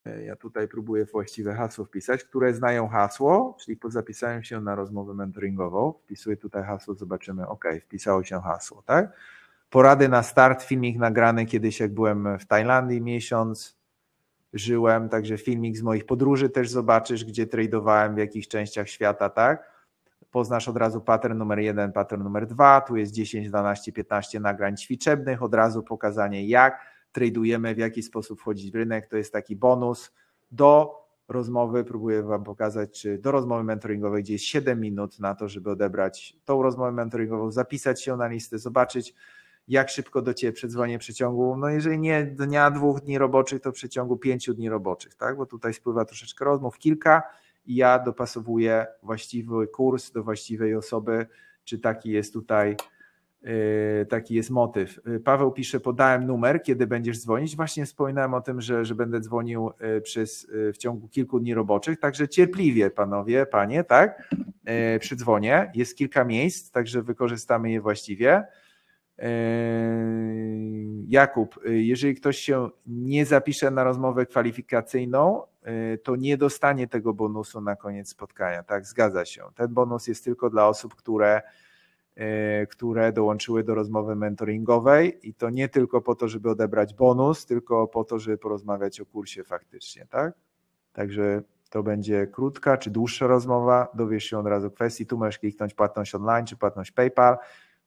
E, ja tutaj próbuję właściwe hasło wpisać, które znają hasło, czyli zapisałem się na rozmowę mentoringową, wpisuję tutaj hasło, zobaczymy, ok, wpisało się hasło, tak? Porady na start, filmik nagrany kiedyś, jak byłem w Tajlandii miesiąc, żyłem, także filmik z moich podróży też zobaczysz, gdzie tradowałem, w jakich częściach świata, tak? Poznasz od razu pattern numer jeden, pattern numer dwa, tu jest 10, 12, 15 nagrań ćwiczebnych, od razu pokazanie jak, tradujemy, w jaki sposób wchodzić w rynek. To jest taki bonus do rozmowy. Próbuję Wam pokazać, czy do rozmowy mentoringowej, gdzie jest 7 minut na to, żeby odebrać tą rozmowę mentoringową, zapisać się na listę, zobaczyć, jak szybko do Ciebie przedzwonię w przeciągu, no jeżeli nie dnia, dwóch dni roboczych, to w przeciągu pięciu dni roboczych, tak? Bo tutaj spływa troszeczkę rozmów, kilka i ja dopasowuję właściwy kurs do właściwej osoby, czy taki jest tutaj Y, taki jest motyw. Y, Paweł pisze, podałem numer, kiedy będziesz dzwonić. Właśnie wspominałem o tym, że, że będę dzwonił y, przez, w ciągu kilku dni roboczych, także cierpliwie, panowie, panie, tak? Przydzwonię. Jest kilka miejsc, także wykorzystamy je właściwie. Jakub, jeżeli ktoś się nie zapisze na rozmowę kwalifikacyjną, to nie dostanie tego bonusu na koniec spotkania. Tak, zgadza się. Ten bonus jest tylko dla osób, które E, które dołączyły do rozmowy mentoringowej i to nie tylko po to, żeby odebrać bonus, tylko po to, żeby porozmawiać o kursie faktycznie, tak? Także to będzie krótka czy dłuższa rozmowa, dowiesz się od razu kwestii, tu możesz kliknąć płatność online czy płatność PayPal,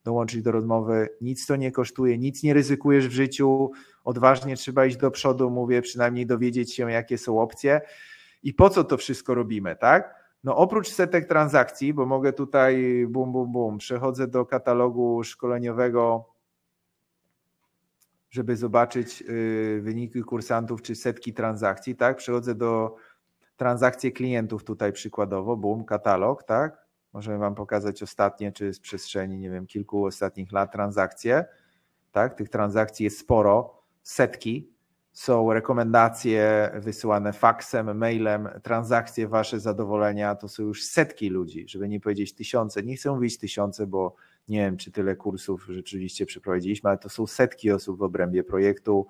dołączyć do rozmowy, nic to nie kosztuje, nic nie ryzykujesz w życiu, odważnie trzeba iść do przodu, mówię, przynajmniej dowiedzieć się, jakie są opcje i po co to wszystko robimy, tak? No oprócz setek transakcji, bo mogę tutaj bum, bum, bum, przechodzę do katalogu szkoleniowego, żeby zobaczyć y, wyniki kursantów czy setki transakcji, tak? Przechodzę do transakcji klientów tutaj przykładowo, bum, katalog, tak? Możemy Wam pokazać ostatnie, czy z przestrzeni, nie wiem, kilku ostatnich lat transakcje, tak? Tych transakcji jest sporo, setki, są rekomendacje wysyłane faksem, mailem, transakcje wasze zadowolenia, to są już setki ludzi, żeby nie powiedzieć tysiące, nie chcę mówić tysiące, bo nie wiem, czy tyle kursów rzeczywiście przeprowadziliśmy, ale to są setki osób w obrębie projektu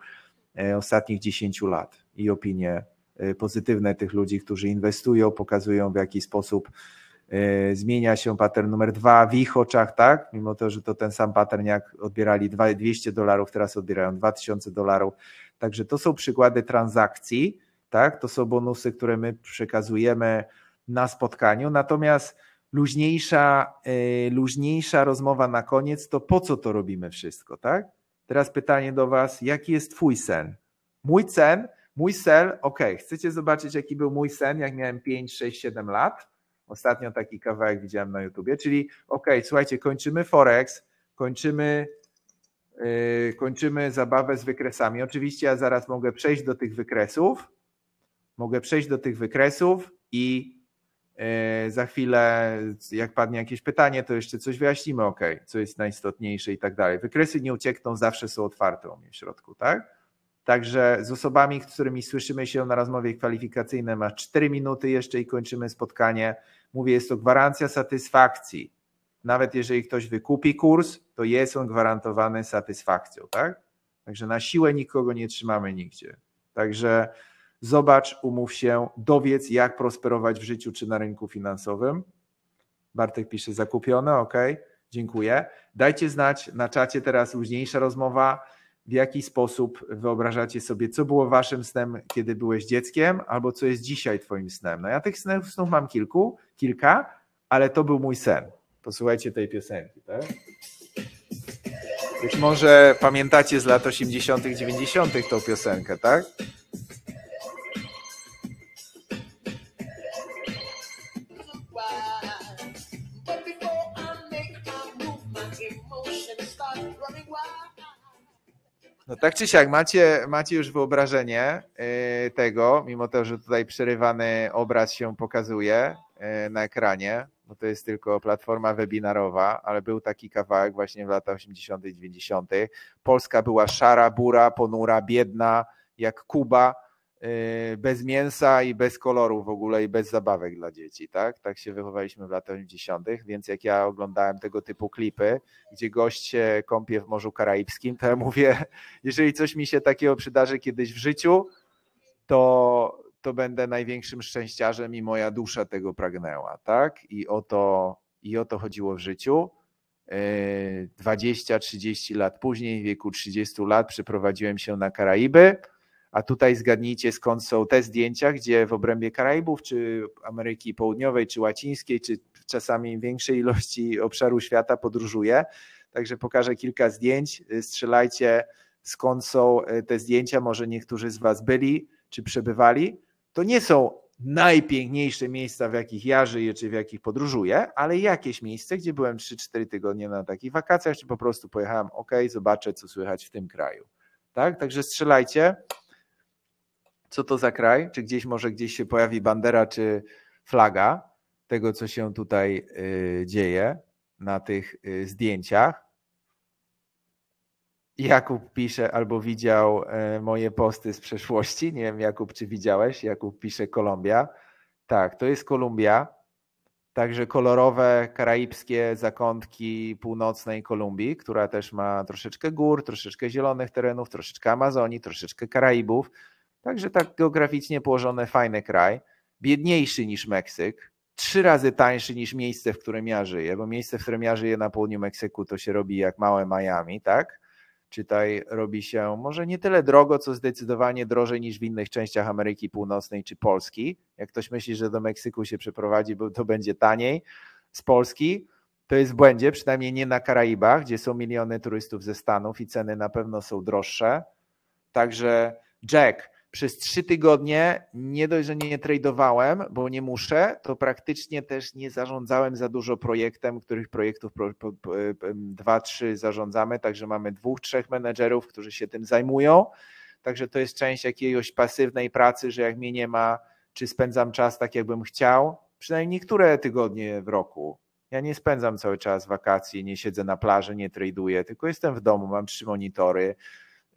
e, ostatnich 10 lat i opinie e, pozytywne tych ludzi, którzy inwestują, pokazują w jaki sposób E, zmienia się pattern numer dwa w ich oczach, tak? Mimo to, że to ten sam pattern, jak odbierali 200 dolarów, teraz odbierają 2000 dolarów. Także to są przykłady transakcji, tak? To są bonusy, które my przekazujemy na spotkaniu. Natomiast luźniejsza, e, luźniejsza rozmowa na koniec to po co to robimy wszystko, tak? Teraz pytanie do Was, jaki jest Twój sen? Mój sen, mój sen, ok, chcecie zobaczyć, jaki był mój sen, jak miałem 5, 6, 7 lat? Ostatnio taki kawałek widziałem na YouTubie, czyli ok, słuchajcie, kończymy Forex, kończymy, yy, kończymy zabawę z wykresami. Oczywiście ja zaraz mogę przejść do tych wykresów, mogę przejść do tych wykresów i yy, za chwilę, jak padnie jakieś pytanie, to jeszcze coś wyjaśnimy, ok, co jest najistotniejsze i tak dalej. Wykresy nie uciekną, zawsze są otwarte u mnie w środku, tak? Także z osobami, z którymi słyszymy się na rozmowie kwalifikacyjnej, ma 4 minuty jeszcze i kończymy spotkanie. Mówię, jest to gwarancja satysfakcji. Nawet jeżeli ktoś wykupi kurs, to jest on gwarantowany satysfakcją, tak? Także na siłę nikogo nie trzymamy nigdzie. Także zobacz, umów się, dowiedz, jak prosperować w życiu czy na rynku finansowym. Bartek pisze, zakupione, ok, dziękuję. Dajcie znać na czacie teraz luźniejsza rozmowa w jaki sposób wyobrażacie sobie, co było waszym snem, kiedy byłeś dzieckiem, albo co jest dzisiaj twoim snem. No ja tych snów, snów mam kilku, kilka, ale to był mój sen. Posłuchajcie tej piosenki, tak? Być może pamiętacie z lat 80., 90. tą piosenkę, tak? No tak czy siak, macie, macie już wyobrażenie y, tego, mimo to, że tutaj przerywany obraz się pokazuje y, na ekranie, bo to jest tylko platforma webinarowa, ale był taki kawałek właśnie w latach 80. i 90. Polska była szara, bura, ponura, biedna, jak Kuba Y, bez mięsa i bez koloru w ogóle i bez zabawek dla dzieci, tak? Tak się wychowaliśmy w latach 90., więc jak ja oglądałem tego typu klipy, gdzie gość się kąpie w Morzu Karaibskim, to ja mówię, jeżeli coś mi się takiego przydarzy kiedyś w życiu, to, to będę największym szczęściarzem i moja dusza tego pragnęła, tak? I o to, i o to chodziło w życiu. 20-30 y, lat później, w wieku 30 lat, przeprowadziłem się na Karaiby a tutaj zgadnijcie, skąd są te zdjęcia, gdzie w obrębie Karaibów, czy Ameryki Południowej, czy Łacińskiej, czy czasami większej ilości obszaru świata podróżuje. Także pokażę kilka zdjęć. Strzelajcie, skąd są e, te zdjęcia. Może niektórzy z Was byli czy przebywali. To nie są najpiękniejsze miejsca, w jakich ja żyję, czy w jakich podróżuję, ale jakieś miejsce, gdzie byłem 3-4 tygodnie na takich wakacjach, czy po prostu pojechałem, ok, zobaczę, co słychać w tym kraju. Tak? Także strzelajcie co to za kraj, czy gdzieś może gdzieś się pojawi bandera czy flaga tego, co się tutaj y, dzieje na tych y, zdjęciach. Jakub pisze, albo widział e, moje posty z przeszłości. Nie wiem, Jakub, czy widziałeś? Jakub pisze Kolumbia. Tak, to jest Kolumbia. Także kolorowe karaibskie zakątki północnej Kolumbii, która też ma troszeczkę gór, troszeczkę zielonych terenów, troszeczkę Amazonii, troszeczkę Karaibów. Także tak geograficznie położone fajny kraj, biedniejszy niż Meksyk, trzy razy tańszy niż miejsce, w którym ja żyję, bo miejsce, w którym ja żyję na południu Meksyku to się robi jak małe Miami, tak? Czytaj, robi się może nie tyle drogo, co zdecydowanie drożej niż w innych częściach Ameryki Północnej czy Polski. Jak ktoś myśli, że do Meksyku się przeprowadzi, bo to będzie taniej z Polski, to jest w błędzie, przynajmniej nie na Karaibach, gdzie są miliony turystów ze Stanów i ceny na pewno są droższe. Także Jack, przez trzy tygodnie nie dość, że nie tradowałem, bo nie muszę, to praktycznie też nie zarządzałem za dużo projektem, których projektów e, dwa, trzy zarządzamy, także mamy dwóch, trzech menedżerów, którzy się tym zajmują, także to jest część jakiejś pasywnej pracy, że jak mnie nie ma, czy spędzam czas tak, jakbym chciał, przynajmniej niektóre tygodnie w roku. Ja nie spędzam cały czas wakacji, nie siedzę na plaży, nie traduję, tylko jestem w domu, mam trzy monitory,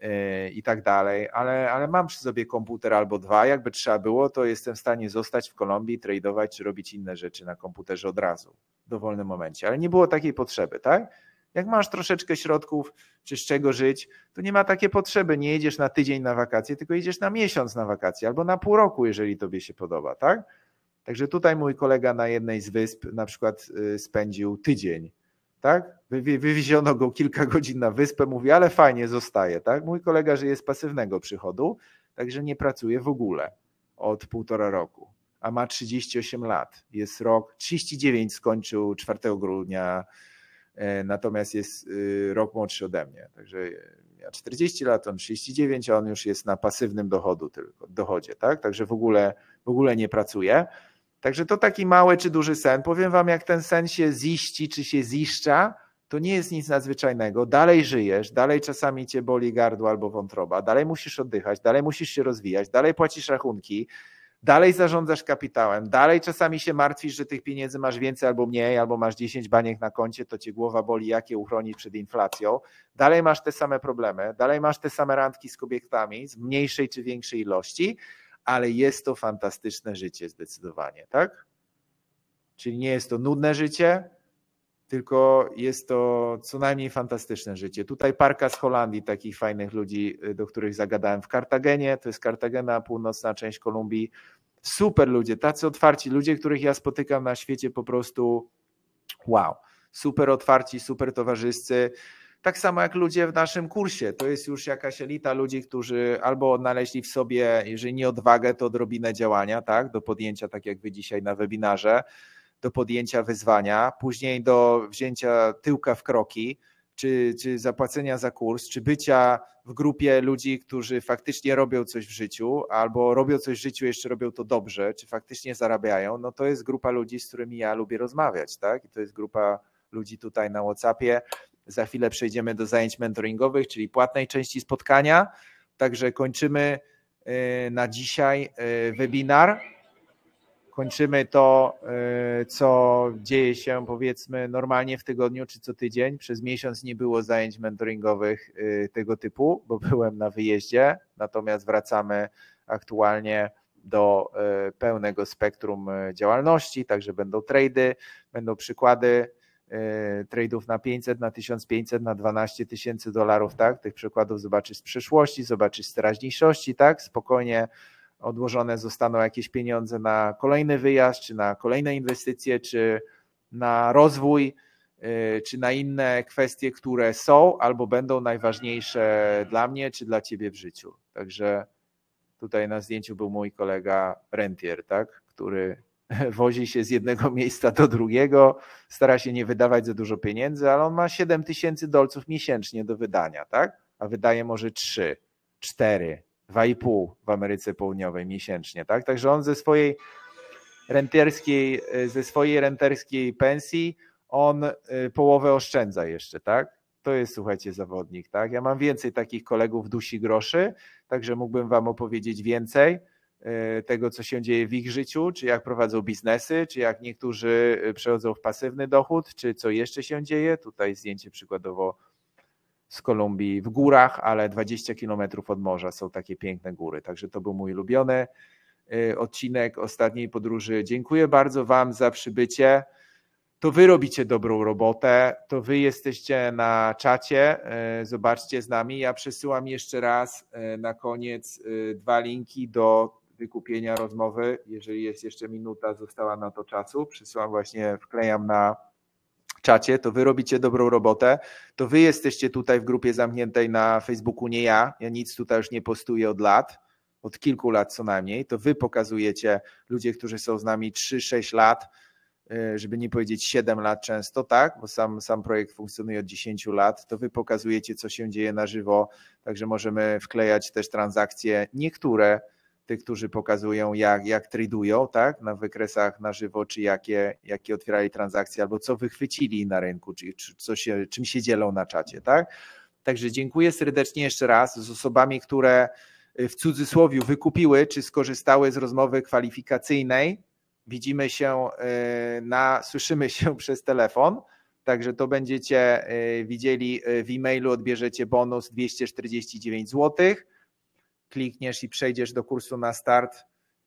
E, i tak dalej, ale, ale mam przy sobie komputer albo dwa, jakby trzeba było, to jestem w stanie zostać w Kolumbii, tradeować czy robić inne rzeczy na komputerze od razu, w dowolnym momencie, ale nie było takiej potrzeby, tak? Jak masz troszeczkę środków, czy z czego żyć, to nie ma takiej potrzeby, nie jedziesz na tydzień na wakacje, tylko jedziesz na miesiąc na wakacje albo na pół roku, jeżeli tobie się podoba, tak? Także tutaj mój kolega na jednej z wysp na przykład y, spędził tydzień tak? Wywieziono go kilka godzin na wyspę, mówi, ale fajnie, zostaje, tak? Mój kolega żyje z pasywnego przychodu, także nie pracuje w ogóle od półtora roku, a ma 38 lat. Jest rok, 39 skończył 4 grudnia, e, natomiast jest y, rok młodszy ode mnie, także ja e, 40 lat, on 39, a on już jest na pasywnym dochodu tylko, dochodzie, tak? Także w ogóle, w ogóle nie pracuje. Także to taki mały czy duży sen. Powiem wam, jak ten sen się ziści czy się ziszcza, to nie jest nic nadzwyczajnego. Dalej żyjesz, dalej czasami cię boli gardło albo wątroba, dalej musisz oddychać, dalej musisz się rozwijać, dalej płacisz rachunki, dalej zarządzasz kapitałem, dalej czasami się martwisz, że tych pieniędzy masz więcej albo mniej, albo masz 10 baniek na koncie, to cię głowa boli, jak je uchronić przed inflacją. Dalej masz te same problemy, dalej masz te same randki z kobietami z mniejszej czy większej ilości ale jest to fantastyczne życie zdecydowanie, tak? Czyli nie jest to nudne życie, tylko jest to co najmniej fantastyczne życie. Tutaj parka z Holandii, takich fajnych ludzi, y, do których zagadałem w Kartagenie, to jest Kartagena, północna część Kolumbii. Super ludzie, tacy otwarci, ludzie, których ja spotykam na świecie po prostu wow, super otwarci, super towarzyscy tak samo jak ludzie w naszym kursie. To jest już jakaś elita ludzi, którzy albo odnaleźli w sobie, jeżeli nie odwagę, to odrobinę działania, tak? Do podjęcia, tak jak wy dzisiaj na webinarze, do podjęcia wyzwania, później do wzięcia tyłka w kroki, czy, czy zapłacenia za kurs, czy bycia w grupie ludzi, którzy faktycznie robią coś w życiu, albo robią coś w życiu, jeszcze robią to dobrze, czy faktycznie zarabiają, no to jest grupa ludzi, z którymi ja lubię rozmawiać, tak? I to jest grupa ludzi tutaj na WhatsAppie, za chwilę przejdziemy do zajęć mentoringowych, czyli płatnej części spotkania. Także kończymy y, na dzisiaj y, webinar. Kończymy to, y, co dzieje się powiedzmy normalnie w tygodniu czy co tydzień. Przez miesiąc nie było zajęć mentoringowych tego typu, bo byłem na wyjeździe, natomiast wracamy aktualnie do pełnego spektrum działalności, także będą trady, będą przykłady E, trade'ów na 500, na 1500, na 12 tysięcy dolarów, tak? Tych przykładów zobaczysz z przyszłości, zobaczysz z teraźniejszości, tak? Spokojnie odłożone zostaną jakieś pieniądze na kolejny wyjazd, czy na kolejne inwestycje, czy na rozwój, e, czy na inne kwestie, które są albo będą najważniejsze dla mnie, czy dla ciebie w życiu. Także tutaj na zdjęciu był mój kolega rentier, tak? Który wozi się z jednego miejsca do drugiego, stara się nie wydawać za dużo pieniędzy, ale on ma 7 tysięcy dolców miesięcznie do wydania, tak? A wydaje może 3, 4, 2,5 w Ameryce Południowej miesięcznie, tak? Także on ze swojej renterskiej, e, ze swojej renterskiej pensji on e, połowę oszczędza jeszcze, tak? To jest, słuchajcie, zawodnik, tak? Ja mam więcej takich kolegów dusi groszy, także mógłbym wam opowiedzieć więcej E, tego, co się dzieje w ich życiu, czy jak prowadzą biznesy, czy jak niektórzy e, przechodzą w pasywny dochód, czy co jeszcze się dzieje. Tutaj zdjęcie przykładowo z Kolumbii w górach, ale 20 kilometrów od morza są takie piękne góry. Także to był mój ulubiony e, odcinek ostatniej podróży. Dziękuję bardzo Wam za przybycie. To Wy robicie dobrą robotę, to Wy jesteście na czacie. Zobaczcie z nami. Ja przesyłam jeszcze raz na koniec dwa linki do wykupienia rozmowy. Jeżeli jest jeszcze minuta, została na to czasu, przysyłam właśnie, wklejam na czacie, to wy robicie dobrą robotę, to wy jesteście tutaj w grupie zamkniętej na Facebooku, nie ja. Ja nic tutaj już nie postuję od lat, od kilku lat co najmniej. To wy pokazujecie ludzie, którzy są z nami 3-6 lat, y, żeby nie powiedzieć 7 lat często, tak? Bo sam, sam projekt funkcjonuje od 10 lat, to wy pokazujecie, co się dzieje na żywo, także możemy wklejać też transakcje niektóre tych, którzy pokazują, jak, jak tradują tak, na wykresach na żywo, czy jakie, jakie otwierali transakcje, albo co wychwycili na rynku, czy, czy co się, czym się dzielą na czacie. Tak? Także dziękuję serdecznie jeszcze raz z osobami, które y, w cudzysłowie wykupiły, czy skorzystały z rozmowy kwalifikacyjnej. Widzimy się, y, na, słyszymy się przez telefon. Także to będziecie y, widzieli w e-mailu, odbierzecie bonus 249 złotych klikniesz i przejdziesz do kursu na start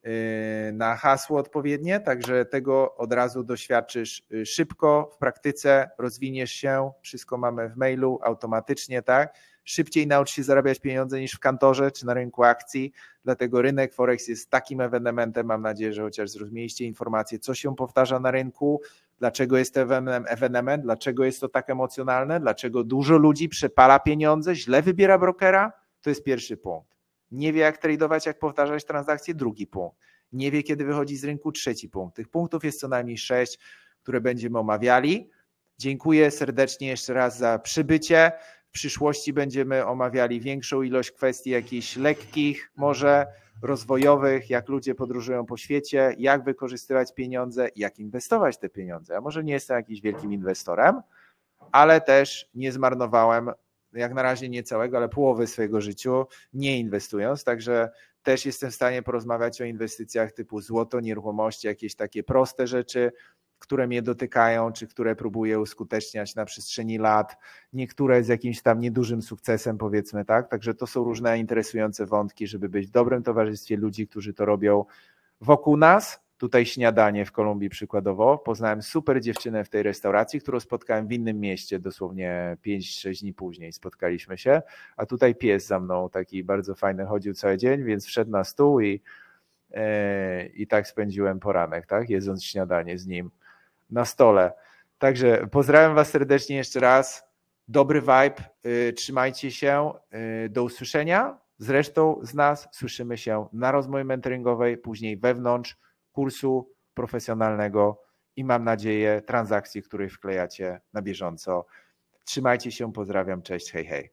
y, na hasło odpowiednie, także tego od razu doświadczysz y, szybko, w praktyce rozwiniesz się, wszystko mamy w mailu automatycznie, tak? Szybciej naucz się zarabiać pieniądze niż w kantorze czy na rynku akcji, dlatego rynek Forex jest takim ewenementem, mam nadzieję, że chociaż zrozumieliście informacje, co się powtarza na rynku, dlaczego jest to ewenement, dlaczego jest to tak emocjonalne, dlaczego dużo ludzi przepala pieniądze, źle wybiera brokera, to jest pierwszy punkt. Nie wie, jak tradować, jak powtarzać transakcje, drugi punkt. Nie wie, kiedy wychodzi z rynku, trzeci punkt. Tych punktów jest co najmniej sześć, które będziemy omawiali. Dziękuję serdecznie jeszcze raz za przybycie. W przyszłości będziemy omawiali większą ilość kwestii jakichś lekkich, może rozwojowych, jak ludzie podróżują po świecie, jak wykorzystywać pieniądze, jak inwestować te pieniądze. Ja może nie jestem jakimś wielkim inwestorem, ale też nie zmarnowałem jak na razie nie całego, ale połowy swojego życia nie inwestując, także też jestem w stanie porozmawiać o inwestycjach typu złoto, nieruchomości, jakieś takie proste rzeczy, które mnie dotykają, czy które próbuję uskuteczniać na przestrzeni lat, niektóre z jakimś tam niedużym sukcesem, powiedzmy, tak? Także to są różne interesujące wątki, żeby być w dobrym towarzystwie ludzi, którzy to robią wokół nas, tutaj śniadanie w Kolumbii przykładowo. Poznałem super dziewczynę w tej restauracji, którą spotkałem w innym mieście dosłownie 5-6 dni później. Spotkaliśmy się, a tutaj pies za mną taki bardzo fajny chodził cały dzień, więc wszedł na stół i, e, i tak spędziłem poranek, tak? jedząc śniadanie z nim na stole. Także pozdrawiam Was serdecznie jeszcze raz. Dobry vibe, y, trzymajcie się. Y, do usłyszenia. Zresztą z nas słyszymy się na rozmowie mentoringowej, później wewnątrz kursu profesjonalnego i mam nadzieję transakcji, której wklejacie na bieżąco. Trzymajcie się, pozdrawiam, cześć, hej, hej.